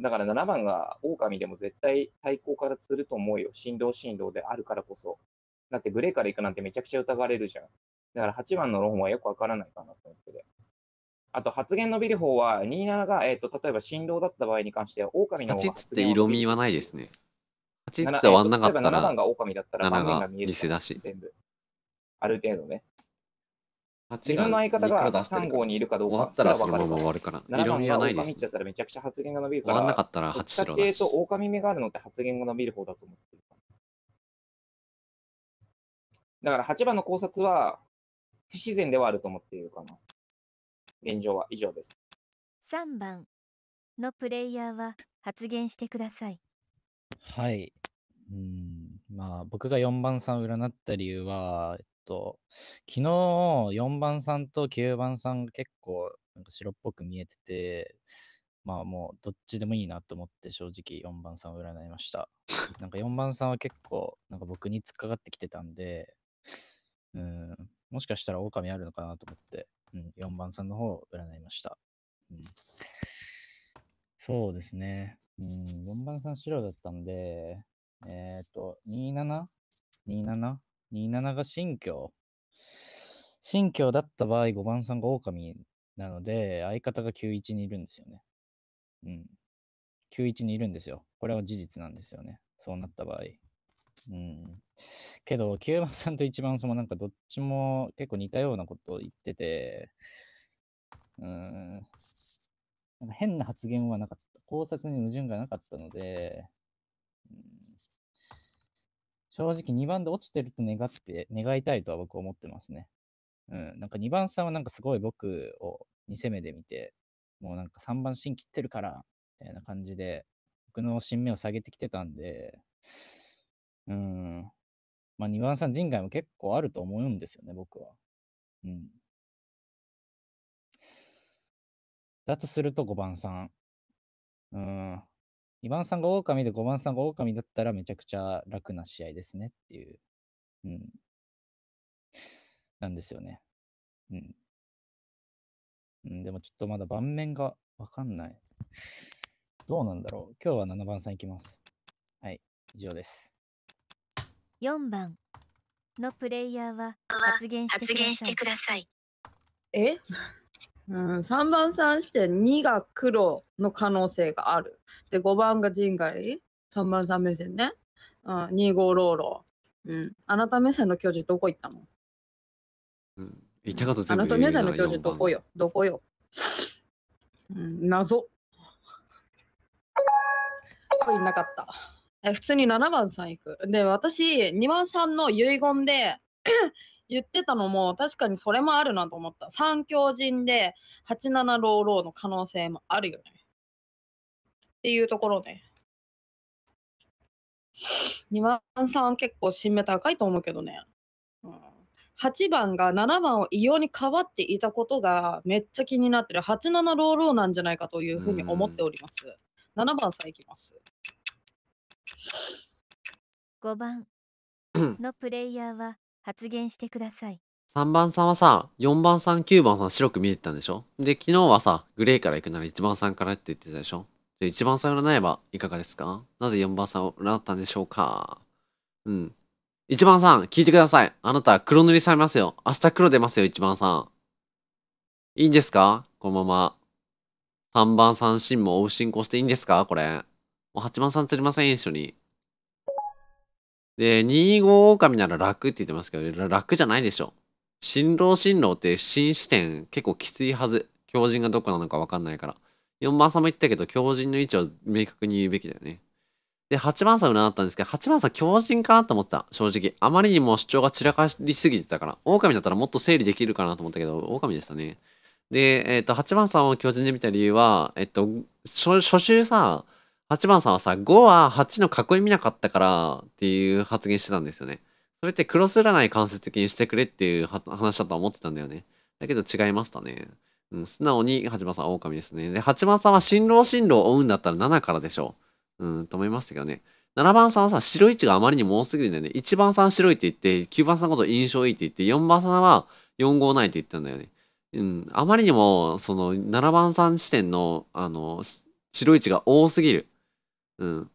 だから7番が狼でも絶対対抗から釣ると思うよ。振動振動であるからこそ。だってグレーから行くなんてめちゃくちゃ疑われるじゃん。だから8番の論はよくわからないかなと思ってて。あと発言伸びる方は、27が、えーと、例えば振動だった場合に関しては、狼の方が。8つって色味はないですね。8つって割んなかったら、えー、7番が狼だったら、7が偽だし。全部。ある程度ね。自分の相方が3号にいるかどうか終わったらそのまま終わるから。色味はないです、ね。らめちゃくちゃ発言が伸びるから。終わんなかったら8白だし。と狼目があるのって発言が伸びる方だと思ってる。だから8番の考察は不自然ではあると思っているかな。現状は以上です。3番のプレイヤーは発言してください。はい。うんまあ、僕が4番さんを占った理由は、えっと、昨日4番さんと9番さんが結構なんか白っぽく見えてて、まあもうどっちでもいいなと思って正直4番さんを占いました。なんか4番さんは結構なんか僕に突っかかってきてたんで、うん、もしかしたら狼あるのかなと思って、うん、4番さんの方を占いました。うん、そうですね、うん。4番さん白だったんで、えっ、ー、と、27?27?27 27が新居。新居だった場合、5番さんが狼なので、相方が91にいるんですよね。うん。91にいるんですよ。これは事実なんですよね。そうなった場合。うん。けど、9番さんと一番そのなんかどっちも結構似たようなことを言ってて、うん。なんか変な発言はなかった。考察に矛盾がなかったので、うん、正直2番で落ちてると願って、願いたいとは僕は思ってますね。うん。なんか2番さんはなんかすごい僕を2攻めで見て、もうなんか3番芯切ってるから、みたいな感じで、僕の芯目を下げてきてたんで、うん。まあ、2番さん人外も結構あると思うんですよね、僕は。うん。だとすると5番さん。うん。2番さんが狼で5番さんが狼だったらめちゃくちゃ楽な試合ですねっていう。うん。なんですよね。うん。うん、でもちょっとまだ盤面がわかんない。どうなんだろう。今日は7番さんいきます。はい、以上です。4番のプレイヤーは発言してください。え うん、3番さんして2が黒の可能性がある。で、5番が人外。3番さん目線ね。うん、2、号ローロー。うん。あなた目線の巨人どこ行ったのうん。言ったこと全部あなた目線の巨人どこよどこよ。うん、謎。いなかった。え普通に7番さん行く。で、私、2番さんの遺言で 言ってたのも、確かにそれもあるなと思った。三強人で、87ローローの可能性もあるよね。っていうところね。2番さん結構新芽高いと思うけどね。うん、8番が7番を異様に変わっていたことがめっちゃ気になってる87ローローなんじゃないかというふうに思っております。7番さんいきます。5番のプレイヤーは発言してください。3番さんはさ、4番さん、9番さん白く見えてたんでしょで、昨日はさ、グレーから行くなら1番さんからって言ってたでしょで、1番さん占えばいかがですかなぜ4番さんを占ったんでしょうかうん。1番さん、聞いてください。あなた、黒塗りされますよ。明日黒出ますよ、1番さん。いいんですかこのまま。3番さん、シンも追う進行していいんですかこれ。もう8番さん釣りません一緒に。で、25狼なら楽って言ってますけど、楽じゃないでしょ。新郎新郎って新視点結構きついはず。狂人がどこなのかわかんないから。4番さんも言ったけど、狂人の位置を明確に言うべきだよね。で、8番さん占ったんですけど、8番さん狂人かなと思った。正直。あまりにも主張が散らかりすぎてたから。狼だったらもっと整理できるかなと思ったけど、狼でしたね。で、えっ、ー、と、8番さんを狂人で見た理由は、えっ、と、初週さ、8番さんはさ、5は8の囲い見なかったからっていう発言してたんですよね。それってクロス占い間接的にしてくれっていう話だと思ってたんだよね。だけど違いましたね。うん、素直に8番さん狼ですね。で、8番さんは新郎新郎を追うんだったら7からでしょう。うん、と思いましたけどね。7番さんはさ、白置があまりにも多すぎるんだよね。1番さん白いって言って、9番さんこと印象いいって言って、4番さんは4号ないって言ったんだよね。うん、あまりにも、その、7番さん視点の、あの、白置が多すぎる。うん。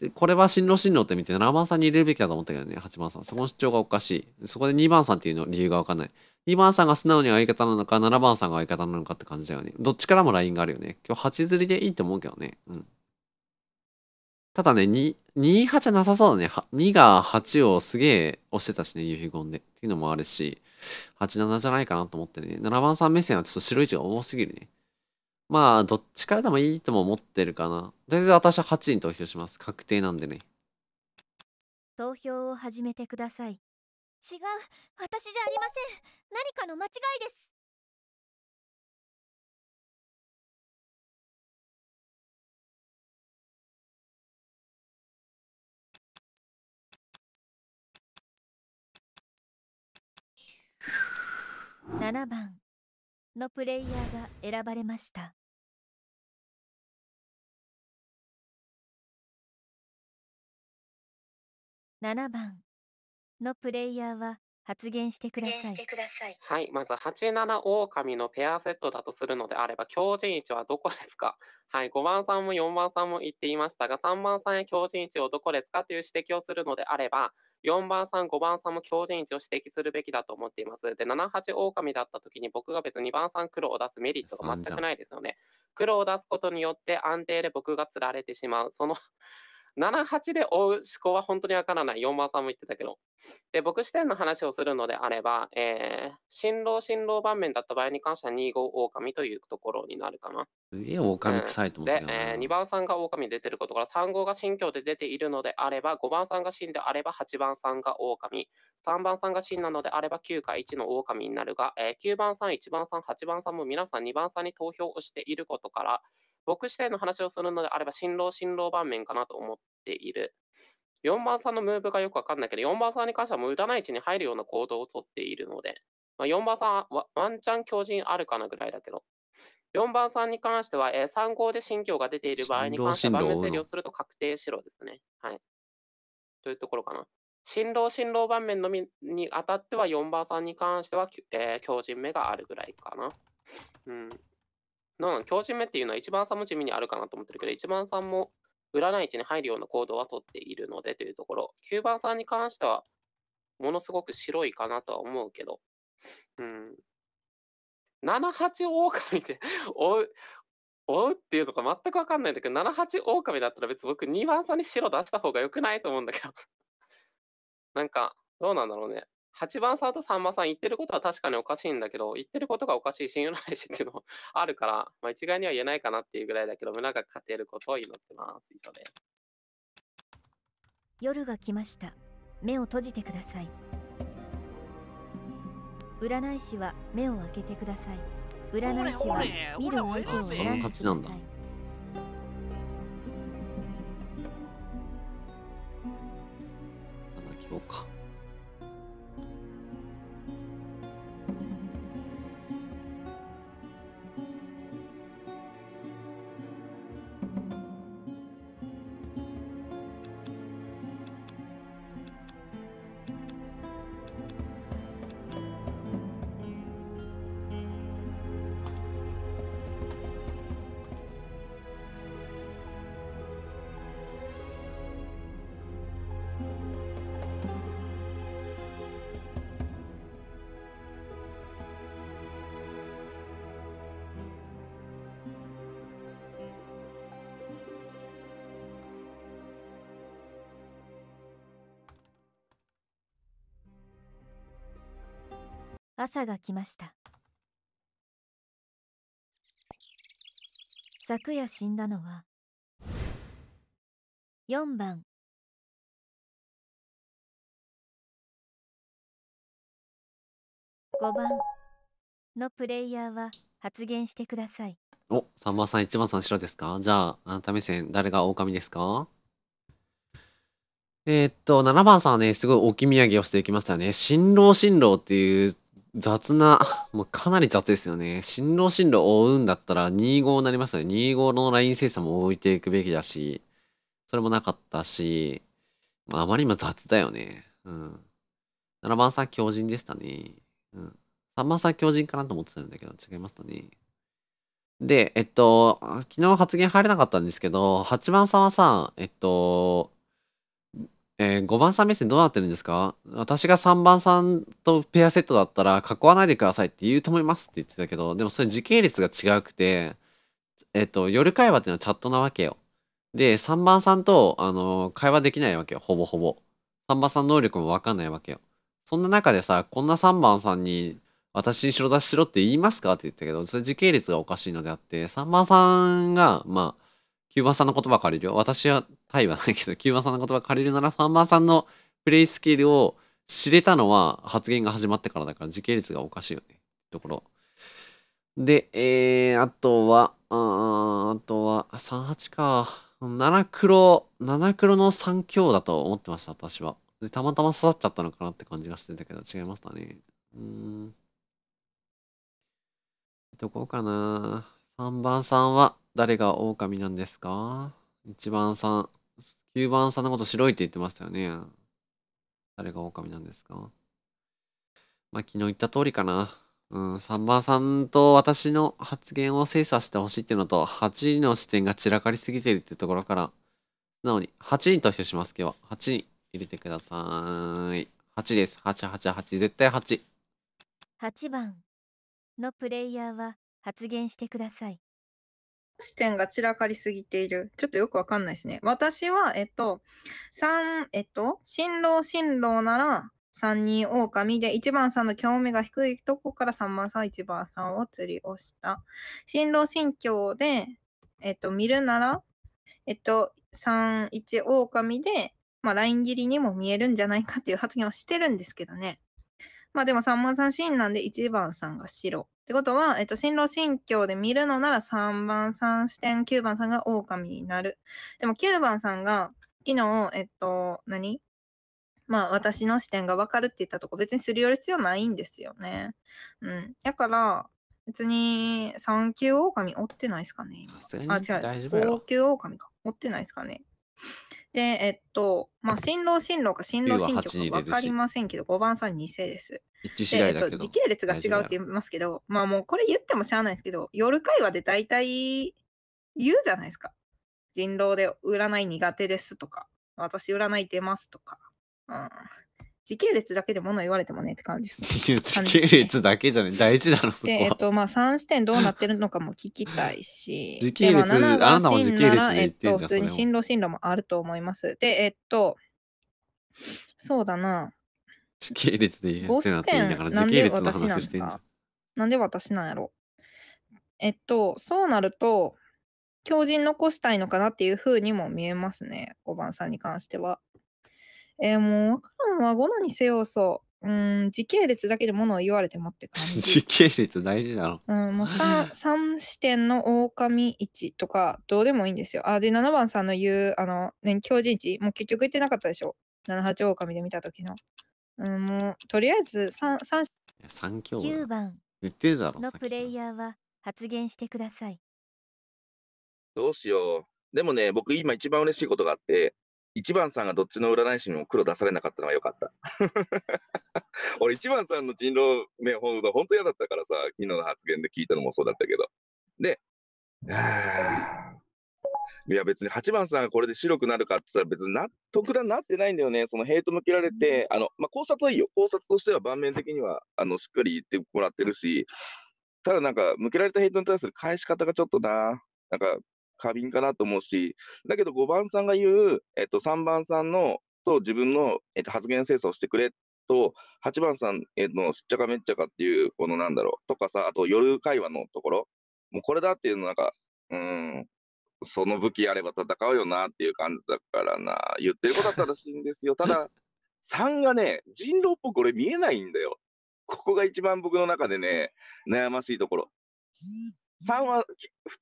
で、これは進路進路って見て7番さんに入れるべきだと思ったけどね、8番さん。そこの主張がおかしい。そこで2番さんっていうの理由がわかんない。2番さんが素直に相方なのか、7番さんが相方なのかって感じだよね。どっちからもラインがあるよね。今日8釣りでいいと思うけどね。うん。ただね、2、2 8じゃなさそうだね。2が8をすげえ押してたしね、夕日言で。っていうのもあるし、87じゃないかなと思ってね。7番さん目線はちょっと白い位置が重すぎるね。まあ、どっちからでもいいとも思ってるかな。とりあえず私は8に投票します。確定なんでね。投票を始めてください。違う、私じゃありません。何かの間違いです。7番のプレイヤーが選ばれました。7番のプレイヤーは発言してください。はい、まず87狼のペアセットだとするのであれば、強靭位置はどこですか はい、5番さんも4番さんも言っていましたが、3番さんや強靭位置をどこですかという指摘をするのであれば、4番さん、5番さんも強靭位置を指摘するべきだと思っています。で、7、8、狼だった時に僕が別に2番さん黒を出すメリットが全くないですよね。黒を出すことによって安定で僕が釣られてしまう。その7-8で追う思考は本当にわからない。4番さんも言ってたけど。で、僕視点の話をするのであれば、えー、新郎新郎盤面だった場合に関しては2-5狼というところになるかな。すげえ狼臭いと思って、うん、で、えー、2番さんが狼出てることから、3号が新教で出ているのであれば、5番さんが新であれば、8番さんが狼。3番さんが真なのであれば9か1の狼になるが、えー、9番さん、1番さん、8番さんも皆さん2番さんに投票をしていることから、僕自体の話をするのであれば、新郎、新郎盤面かなと思っている。4番さんのムーブがよくわかんないけど、4番さんに関しては無駄な位置に入るような行動をとっているので、まあ、4番さんはワンチャン強靭あるかなぐらいだけど、4番さんに関しては、えー、3号で信教が出ている場合に関しては、盤面整理をすると確定しろですね。はい。というところかな。新郎、新郎盤面のみにあたっては、4番さんに関しては、えー、強靭目があるぐらいかな。うん。の強靭目っていうのは一番さんも地味にあるかなと思ってるけど、一番さんも占い地に入るような行動は取っているのでというところ、9番さんに関しては、ものすごく白いかなとは思うけど、うん。7、8狼で追う、追うっていうのか全くわかんないんだけど、7、8狼だったら別に僕2番さんに白出した方が良くないと思うんだけどなんか、どうなんだろうね。8番さんとん番さん言ってることは確かにおかしいんだけど、言ってることがおかしい信ないしっていうのあるから、まあ、一概には言えないかなっていうぐらいだけど、胸が勝てることを祈ってます。以上です。夜が来ました。目を閉じてください。占い師は目を開けてください。占い師は見る相手を選んでください。そう か。朝が来ました昨夜死んだのは4番5番のプレイヤーは発言してくださいお3番さん1番さん白ですかじゃああなた目線誰が狼ですかえー、っと、7番さんはね、すごい置き土産をしていきましたよね。新郎新郎っていう雑な、もうかなり雑ですよね。新郎新郎を追うんだったら25になりますよね。25のライン精査も置いていくべきだし、それもなかったし、あ、まりにも雑だよね。うん。7番さん強靭でしたね。うん。3番さん強靭かなと思ってたんだけど、違いましたね。で、えっと、昨日発言入れなかったんですけど、8番さんはさ、えっと、5番さん目線どうなってるんですか私が3番さんとペアセットだったら囲わないでくださいって言うと思いますって言ってたけど、でもそれ時系列が違くて、えっと、夜会話っていうのはチャットなわけよ。で、3番さんと、あの、会話できないわけよ、ほぼほぼ。3番さん能力もわかんないわけよ。そんな中でさ、こんな3番さんに、私に白出ししろって言いますかって言ったけど、それ時系列がおかしいのであって、3番さんが、まあ、9番さんの言葉借りるよ。私はタイはないけど、キューさんの言葉借りるなら、ファンーさんのプレイスキルを知れたのは発言が始まってからだから、時系列がおかしいよね。ところ。で、えー、あとは、ああとは、38か。七黒、七黒の三強だと思ってました、私は。で、たまたま刺さっちゃったのかなって感じがしてたけど、違いましたね。うん。どこかな ?3 番さんは誰が狼なんですか ?1 番さん、9番さんのこと白いって言ってましたよね。誰が狼なんですかまあ、昨日言った通りかな。うん、3番さんと私の発言を精査してほしいっていうのと、8の視点が散らかりすぎてるってところから、素直に8人としてします、今日は。8に入れてください。8です。8、8、8、絶対8。8番のプレイヤーは発言してください。視点が散らかりすぎている。ちょっとよくわかんないですね。私は、えっと、三、えっと、新郎新郎なら、三人狼で、一番さんの興味が低いとこから三番さん、一番さんを釣り押した。新郎新郷で、えっと、見るなら、えっと、三、一狼で、まあ、ライン切りにも見えるんじゃないかっていう発言をしてるんですけどね。まあでも三番さんシなんで一番さんが白。ってことは、えっと、新郎新居で見るのなら3番さん視点、9番さんが狼になる。でも9番さんが、昨日、えっと、何まあ、私の視点が分かるって言ったとこ、別にすり寄る必要ないんですよね。うん。だから、別に、3級狼追ってないですかね、あ、違う。大丈夫やろ。狼か。追ってないですかね。で、えっと、まあ、新郎新郎か新郎新女か分かりませんけど、5番さん2世です。一次第だけど、えっと、時系列が違うって言いますけど、まあもうこれ言ってもしゃあないですけど、夜会話で大体言うじゃないですか。人狼で占い苦手ですとか、私占い出ますとか。うん。時系列だけで物言われてもねって感じですね。時系列だけじゃね大事だろ、そこえっと、まあ、3視点どうなってるのかも聞きたいし、時系列、あなたも時系列で言ってるじゃん、えっと、普通に進路進路もあると思います。で、えっと、そうだな。時系列で言ってなっていいんだから、時系列の話してんじゃん。なんで私なんやろえっと、そうなると、強靭残したいのかなっていうふうにも見えますね、ば番さんに関しては。えー、もう、からんわ、5のにせよそう。うん、時系列だけでものを言われてもって感じ。時系列大事なのうん、もう三3視点の狼一とか、どうでもいいんですよ。あ、で、7番さんの言う、あの、ね、狂人市、もう結局言ってなかったでしょ。7八狼で見た時の。うん、もう、とりあえず三3、3強九番言ってるだろのプレイヤーは発言してください。どうしよう。でもね、僕今一番嬉しいことがあって、1番さんがどっちの占い師にも黒出されなかったのは良かった。俺、1番さんの人狼ね、ほん嫌だったからさ、昨日の発言で聞いたのもそうだったけど。で、あいや別に8番さんがこれで白くなるかって言ったら別に特段なってないんだよね。そのヘイト向けられて、あの、まあ、考察はいいよ。考察としては盤面的には、あの、しっかり言ってもらってるし、ただなんか、向けられたヘイトに対する返し方がちょっとな、なんか、過敏かなと思うし、だけど5番さんが言う、えっと、3番さんのと自分の、えっと、発言精査をしてくれと、8番さんのしっちゃかめっちゃかっていう、このなんだろう、とかさ、あと夜会話のところ、もうこれだっていうのなんか、うん、その武器あれば戦うよなっていう感じだからな、言ってることは正しいんですよ。ただ、3がね、人狼っぽく俺見えないんだよ。ここが一番僕の中でね、悩ましいところ。3は2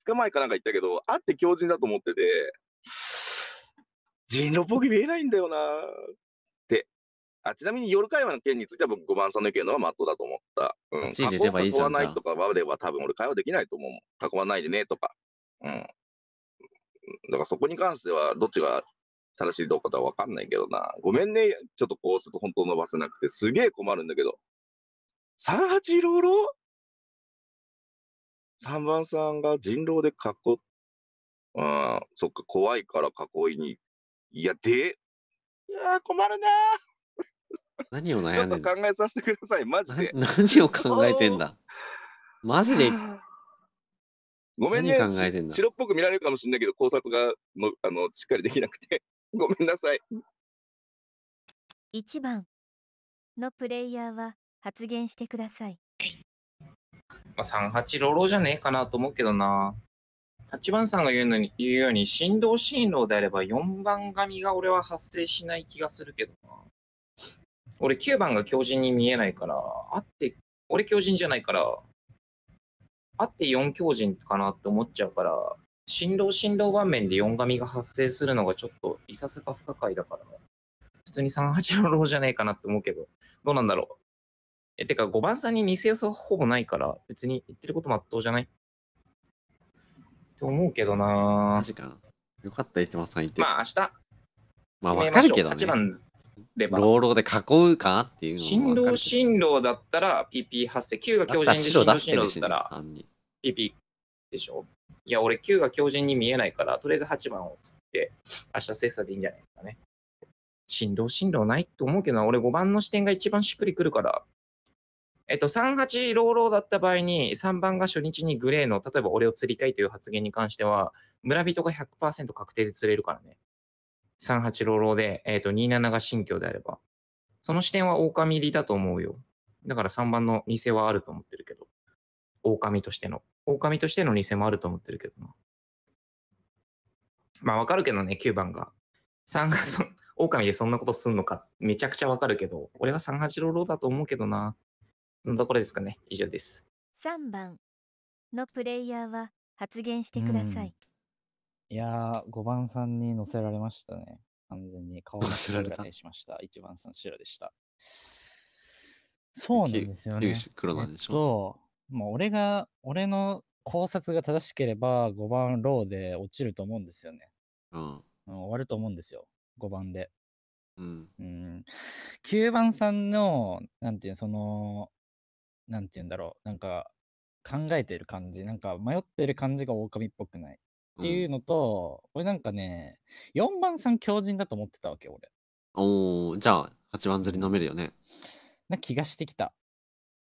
日前かなんか言ったけど、あって強靭だと思ってて、人狼っぽく見えないんだよなって。あちなみに夜会話の件については僕5番さんの意見のはマットだと思った。うん。囲わないとかまでは多分俺会話できないと思う。囲わないでねとか。うん。だからそこに関してはどっちが正しいどうかとは分かんないけどな。ごめんね。ちょっとこうすると本当伸ばせなくてすげえ困るんだけど。38いろいろ3番さんが人狼で囲っ、ああ、そっか、怖いから囲いに。いや、で、いや困るな何を悩んでん考えさせてください、マジで。何を考えてんだマジで。ごめんね。白っぽく見られるかもしれないけど、考察がのあのしっかりできなくて、ごめんなさい。1番のプレイヤーは発言してください。まあ、3八ロロじゃねえかなと思うけどな。8番さんが言うのに言うように振動振動であれば4番髪が俺は発生しない気がするけどな。俺9番が強人に見えないから、あって、俺強人じゃないから、あって4強人かなって思っちゃうから、振動振動盤面で4神が発生するのがちょっといささか不可解だから、ね、普通に38のローじゃねえかなって思うけど、どうなんだろうえ、てか5番さんに偽予想ほぼないから、別に言ってることまっとうじゃないって思うけどなマジか。よかった、伊手間さんって。まあ明日。まあわかるけどね。8番レバー。老老で囲うかっていうのも。新郎だったら PP 発生。9が強靭で新郎新郎だったら PP でしょいや、俺9が強靭に見えないから、とりあえず8番をつって、明日精査でいいんじゃないですかね。新郎新郎ないと思うけど俺5番の視点が一番しっくりくるから、えっと、38ローローだった場合に、3番が初日にグレーの、例えば俺を釣りたいという発言に関しては、村人が100%確定で釣れるからね。38ローローで、えっと、27が新居であれば。その視点は狼入りだと思うよ。だから3番の偽はあると思ってるけど。狼としての。狼としての偽もあると思ってるけどな。まあわかるけどね、9番が。3がそ、狼でそんなことすんのか、めちゃくちゃわかるけど、俺は38ローローだと思うけどな。のところですかね。以上です。3番のプレイヤーは発言してください。うん、いやー、5番さんに乗せられましたね。完全に顔がせられた。しました。1番さん、白でした。そうなんですよね。黒なんでしょう。えっと、まあ、俺が、俺の考察が正しければ5番ローで落ちると思うんですよね。うん。終わると思うんですよ。5番で。うん。うん、9番さんの、なんていうその、なんて言うんだろう、なんか考えてる感じ、なんか迷ってる感じが狼っぽくない。っていうのと、俺なんかね、4番さん強靭だと思ってたわけ、俺。おおじゃあ、8番釣り飲めるよね。な気がしてきた。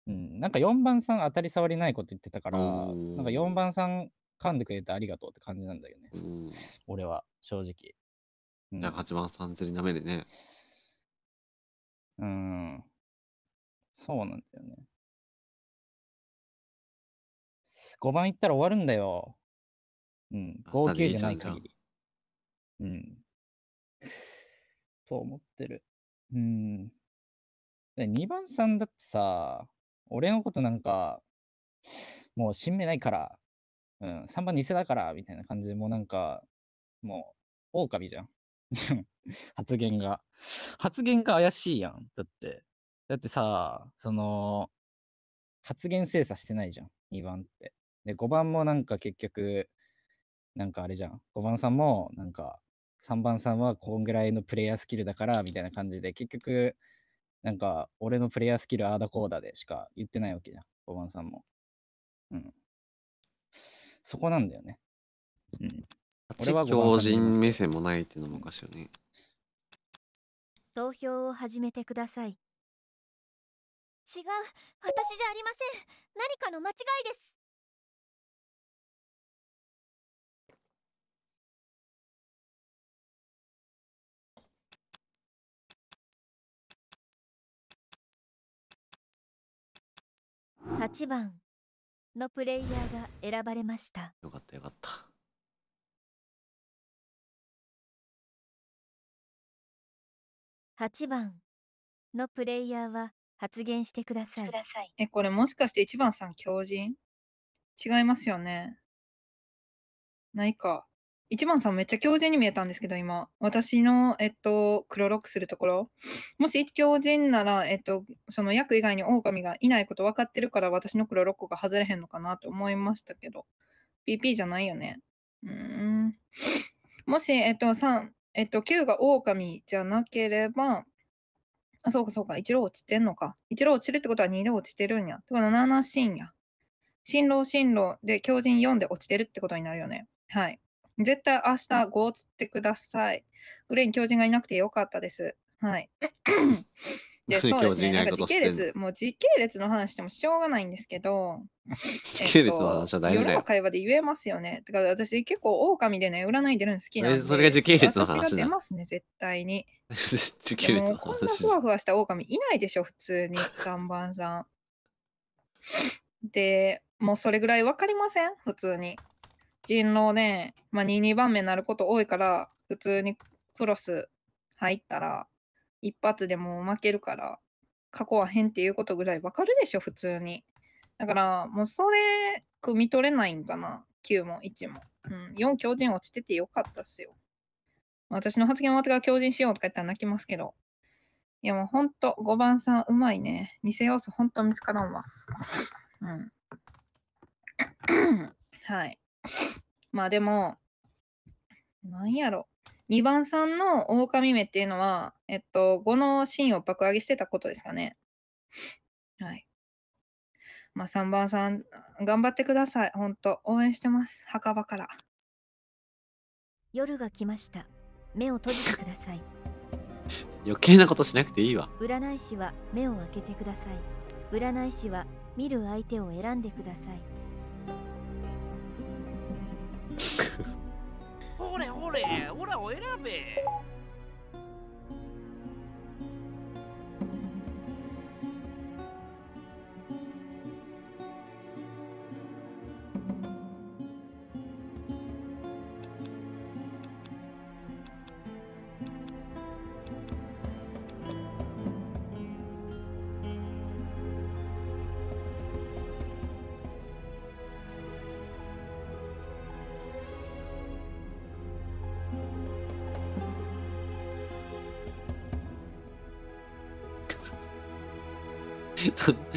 うん、なんか4番さん当たり障りないこと言ってたから、なんか4番さん噛んでくれてありがとうって感じなんだよね。俺は、正直。うん、じゃあ、8番さん釣り飲めるね。うん。そうなんだよね。5番行ったら終わるんだよ。うん、59じゃない限り。うん。そう思ってる。うん。2番さんだってさ、俺のことなんか、もう新名ないから、うん、3番偽だから、みたいな感じで、もうなんか、もう、狼じゃん。発言が。発言が怪しいやん。だって。だってさ、その、発言精査してないじゃん。2番って。で、5番もなんか結局、なんかあれじゃん。5番さんも、なんか、3番さんはこんぐらいのプレイヤースキルだから、みたいな感じで、結局、なんか、俺のプレイヤースキルああだこうだでしか言ってないわけじゃん。5番さんも。うん。そこなんだよね。うん。俺は強人目線もないっていうのもおかしいよね。投票を始めてください。違う、私じゃありません。何かの間違いです。8番のプレイヤーが選ばれましたよかったよかった8番のプレイヤーは発言してくださいえこれもしかして1番さん強人違いますよねないか一番さんめっちゃ強靭に見えたんですけど、今。私の、えっと、黒ロックするところ。もし狂人なら、えっと、その役以外に狼がいないこと分かってるから、私の黒ロックが外れへんのかなと思いましたけど。PP じゃないよね。うん。もし、えっと、3、えっと、9が狼じゃなければ、あ、そうかそうか、1郎落ちてんのか。1郎落ちるってことは2郎落ちてるんや。ってことは7進や。進路進路で強靭4で落ちてるってことになるよね。はい。絶対明日ごうつってください。グレイン教授がいなくてよかったです。はい。で、そうですね。なんか時系列、もう時系列の話してもしょうがないんですけど、時系列の話は大事だよ。夜の会話で言えますよね。だから私結構狼でね、占い出るの好きなんで。それが時系列の話だ。出ますね、絶対に。時系列の話。こんなふわふわした狼いないでしょ、普通に、3番さん。で、もうそれぐらい分かりません普通に。人狼ね、まあ、2、2番目になること多いから、普通にクロス入ったら、一発でも負けるから、過去は変っていうことぐらいわかるでしょ、普通に。だから、もうそれ、汲み取れないんかな、9も1も。うん、4強人落ちててよかったっすよ。私の発言終わってから強人しようとか言ったら泣きますけど。いやもうほんと、5番さんうまいね。偽要素ほんと見つからんわ。うん。はい。まあでも、なんやろ。2番さんの狼目っていうのは、えっと、5のシーンを爆上げしてたことですかね。はい。まあ、3番さん、頑張ってください。ほんと、応援してます。墓場から。夜が来ました。目を閉じてください。余計なことしなくていいわ。占い師は目を開けてください。占い師は見る相手を選んでください。ほれほれ、オラを選べ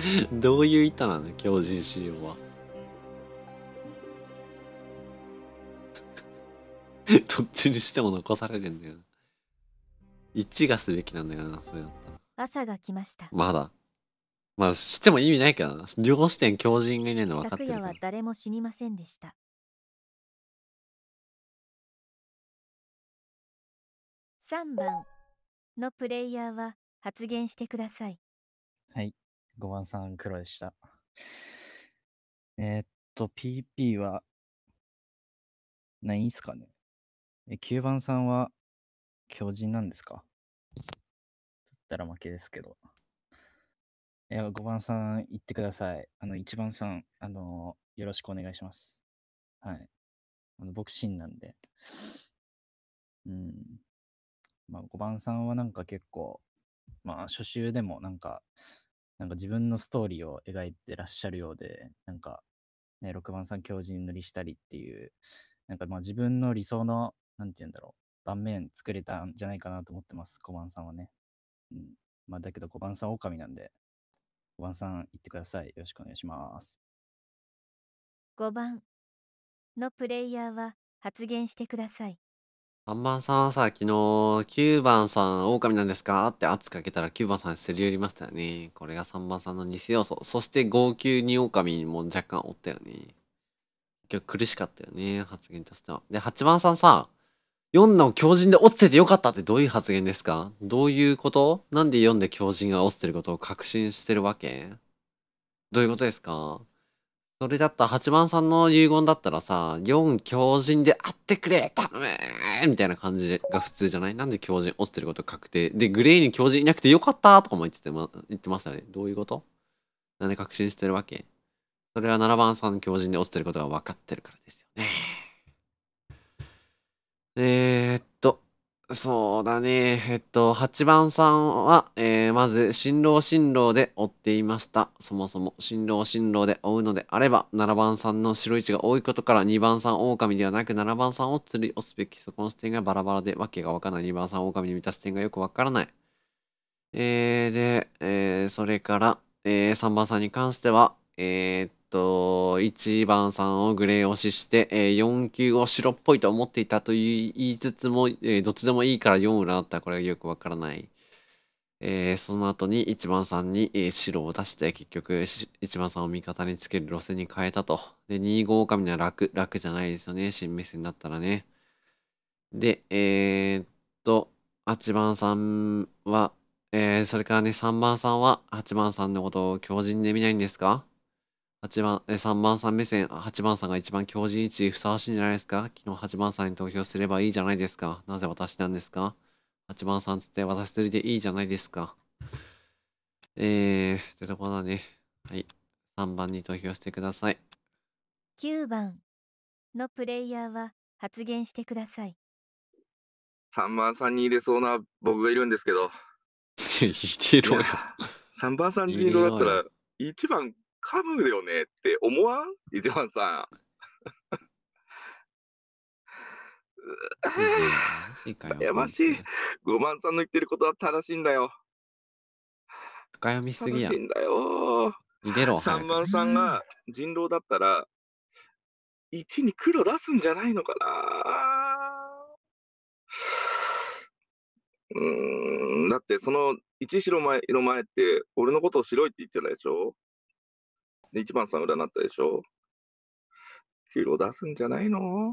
どういう意図なの狂人仕様は。どっちにしても残されてんだよ一1がすべきなんだよな、それだったら。朝が来ました。まだ。まあ、しても意味ないけどな。両視点狂人がいないの分かってるから。昨夜は誰も死にませんでした。3番のプレイヤーは発言してください。はい。5番さん黒でした。えー、っと、PP は、ないんすかねえ ?9 番さんは、強人なんですかだったら負けですけど。いや、5番さん、行ってください。あの、1番さん、あのー、よろしくお願いします。はい。あの、ボクシンなんで。うん。まあ、5番さんはなんか結構、まあ、初週でもなんか、なんか自分のストーリーを描いてらっしゃるようで、なんか、ね、6番さん強靭塗りしたりっていう、なんかまあ自分の理想の、なんて言うんだろう、盤面作れたんじゃないかなと思ってます、5番さんはね。うん。まあだけど5番さん狼なんで、5番さん行ってください。よろしくお願いします。5番のプレイヤーは発言してください。3番さんはさ、昨日、9番さん、狼なんですかって圧かけたら9番さんにすり寄りましたよね。これが3番さんの偽要素。そして、号泣に狼も若干おったよね。今日苦しかったよね、発言としては。で、8番さんさ、4の狂人で落ちててよかったってどういう発言ですかどういうことなんで4で狂人が落ちてることを確信してるわけどういうことですかそれだったら八番さんの遺言だったらさ、4強人で会ってくれ頼むみたいな感じが普通じゃないなんで強人落ちてること確定。で、グレーに強人いなくてよかったとかも言ってて、ま、言ってましたよね。どういうことなんで確信してるわけそれは7番さんの強人で落ちてることが分かってるからですよね。えー、っそうだね。えっと、8番さんは、えー、まず、新郎新郎で追っていました。そもそも、新郎新郎で追うのであれば、7番さんの白置が多いことから、2番さん狼ではなく、7番さんを釣り押すべき、そこの視点がバラバラで、わけがわからない、2番さん狼に見た視点がよくわからない。えー、で、えー、それから、えー、3番さんに関しては、えー、っと、1番さんをグレー押しして、えー、4級を白っぽいと思っていたと言いつつも、えー、どっちでもいいから4裏だったらこれはよくわからない。えー、その後に1番さんに、え白を出して、結局1番さんを味方につける路線に変えたと。で、2号狼には楽、楽じゃないですよね。新目線だったらね。で、えっと、8番さんは、えそれからね、3番さんは8番さんのことを強人で見ないんですか8番、え3番さん目線、8番さんが一番強靭位置ふさわしいんじゃないですか昨日8番さんに投票すればいいじゃないですかなぜ私なんですか ?8 番さんつって私釣りでいいじゃないですかえー、ってとこだね。はい。3番に投票してください。9番のプレイヤーは発言してください。3番さんに入れそうな僕がいるんですけど。入れろよ。3番さんに入れろだったら、1番噛むよねって思わんイジョさん。やましい。五万さんの言ってることは正しいんだよ。深読みすぎや。正しいんだよ。三番さんが人狼だったら、一に黒出すんじゃないのかなうん、だってその一白前の前って、俺のことを白いって言ってたでしょで、一番さん占ったでしょ給料出すんじゃないの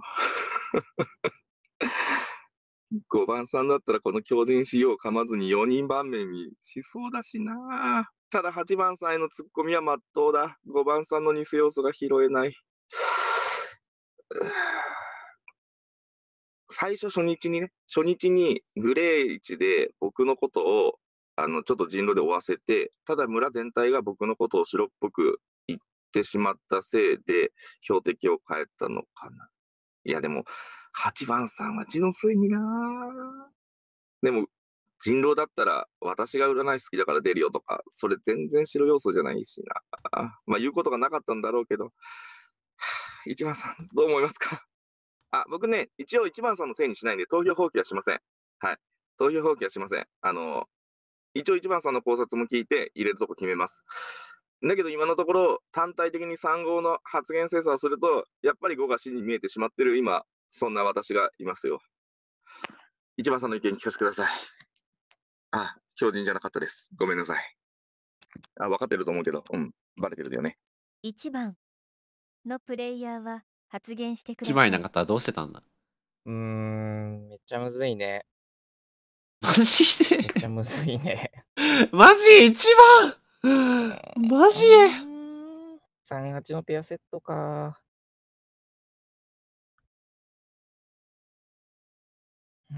5 番さんだったらこの狂人仕様を噛まずに4人番目にしそうだしなただ8番さんへのツッコミはまっとうだ5番さんの偽要素が拾えない 最初初日にね初日にグレー1で僕のことをあのちょっと人狼で追わせてただ村全体が僕のことを白っぽくってしまったせいで、標的を変えたのかな。いや、でも、8番さんは純粋になでも、人狼だったら、私が占い好きだから出るよとか、それ全然白要素じゃないしな。まあ、言うことがなかったんだろうけど、1番さん、どう思いますかあ、僕ね、一応1番さんのせいにしないんで、投票放棄はしません。はい。投票放棄はしません。あの、一応1番さんの考察も聞いて、入れるとこ決めます。だけど今のところ、単体的に3号の発言精査をすると、やっぱり5が死に見えてしまってる今、そんな私がいますよ。一番さんの意見聞かせてください。あ、標人じゃなかったです。ごめんなさい。あ、分かってると思うけど、うん、バレてるよね。一番のプレイヤーは発言してくれ。一番いなかったらどうしてたんだうーん、めっちゃむずいね。マジでめっちゃむずいね。マジ一番 マジ ?38 のペアセットか。うん、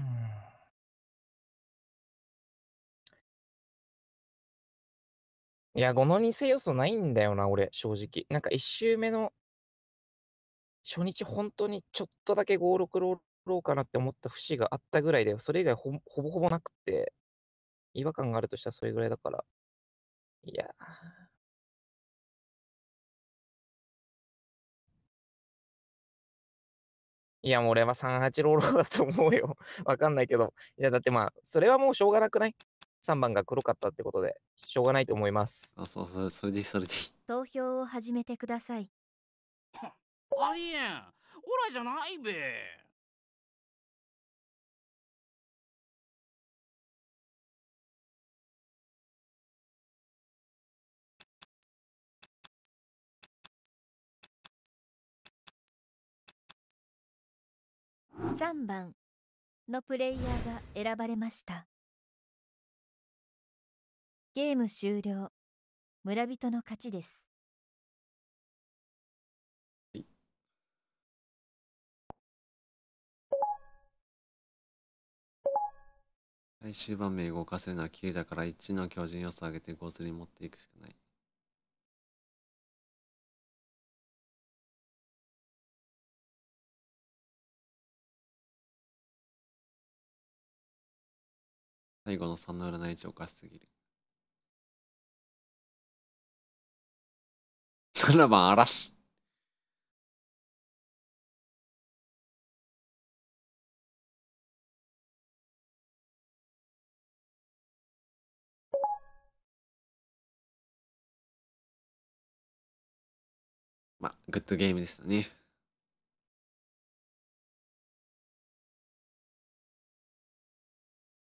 いや、5の2世要素ないんだよな、俺、正直。なんか1周目の初日、本当にちょっとだけ5、6ロろかなって思った節があったぐらいで、それ以外ほぼほぼなくて、違和感があるとしたらそれぐらいだから。いや。いや、もう俺は3八ローーだと思うよ。わかんないけど。いや、だってまあ、それはもうしょうがなくない ?3 番が黒かったってことで、しょうがないと思います。あ、そうそう、それでいい、それでいい。投票を始めてください。ありえんオラじゃないべ。3番のプレイヤーが選ばれましたゲーム終了村人の勝ちですはい、最終盤名動かせるのは9だから1の巨人要素を上げて5釣り持っていくしかない最後の3の占い値おかしすぎる。7番嵐。まあ、グッドゲームでしたね。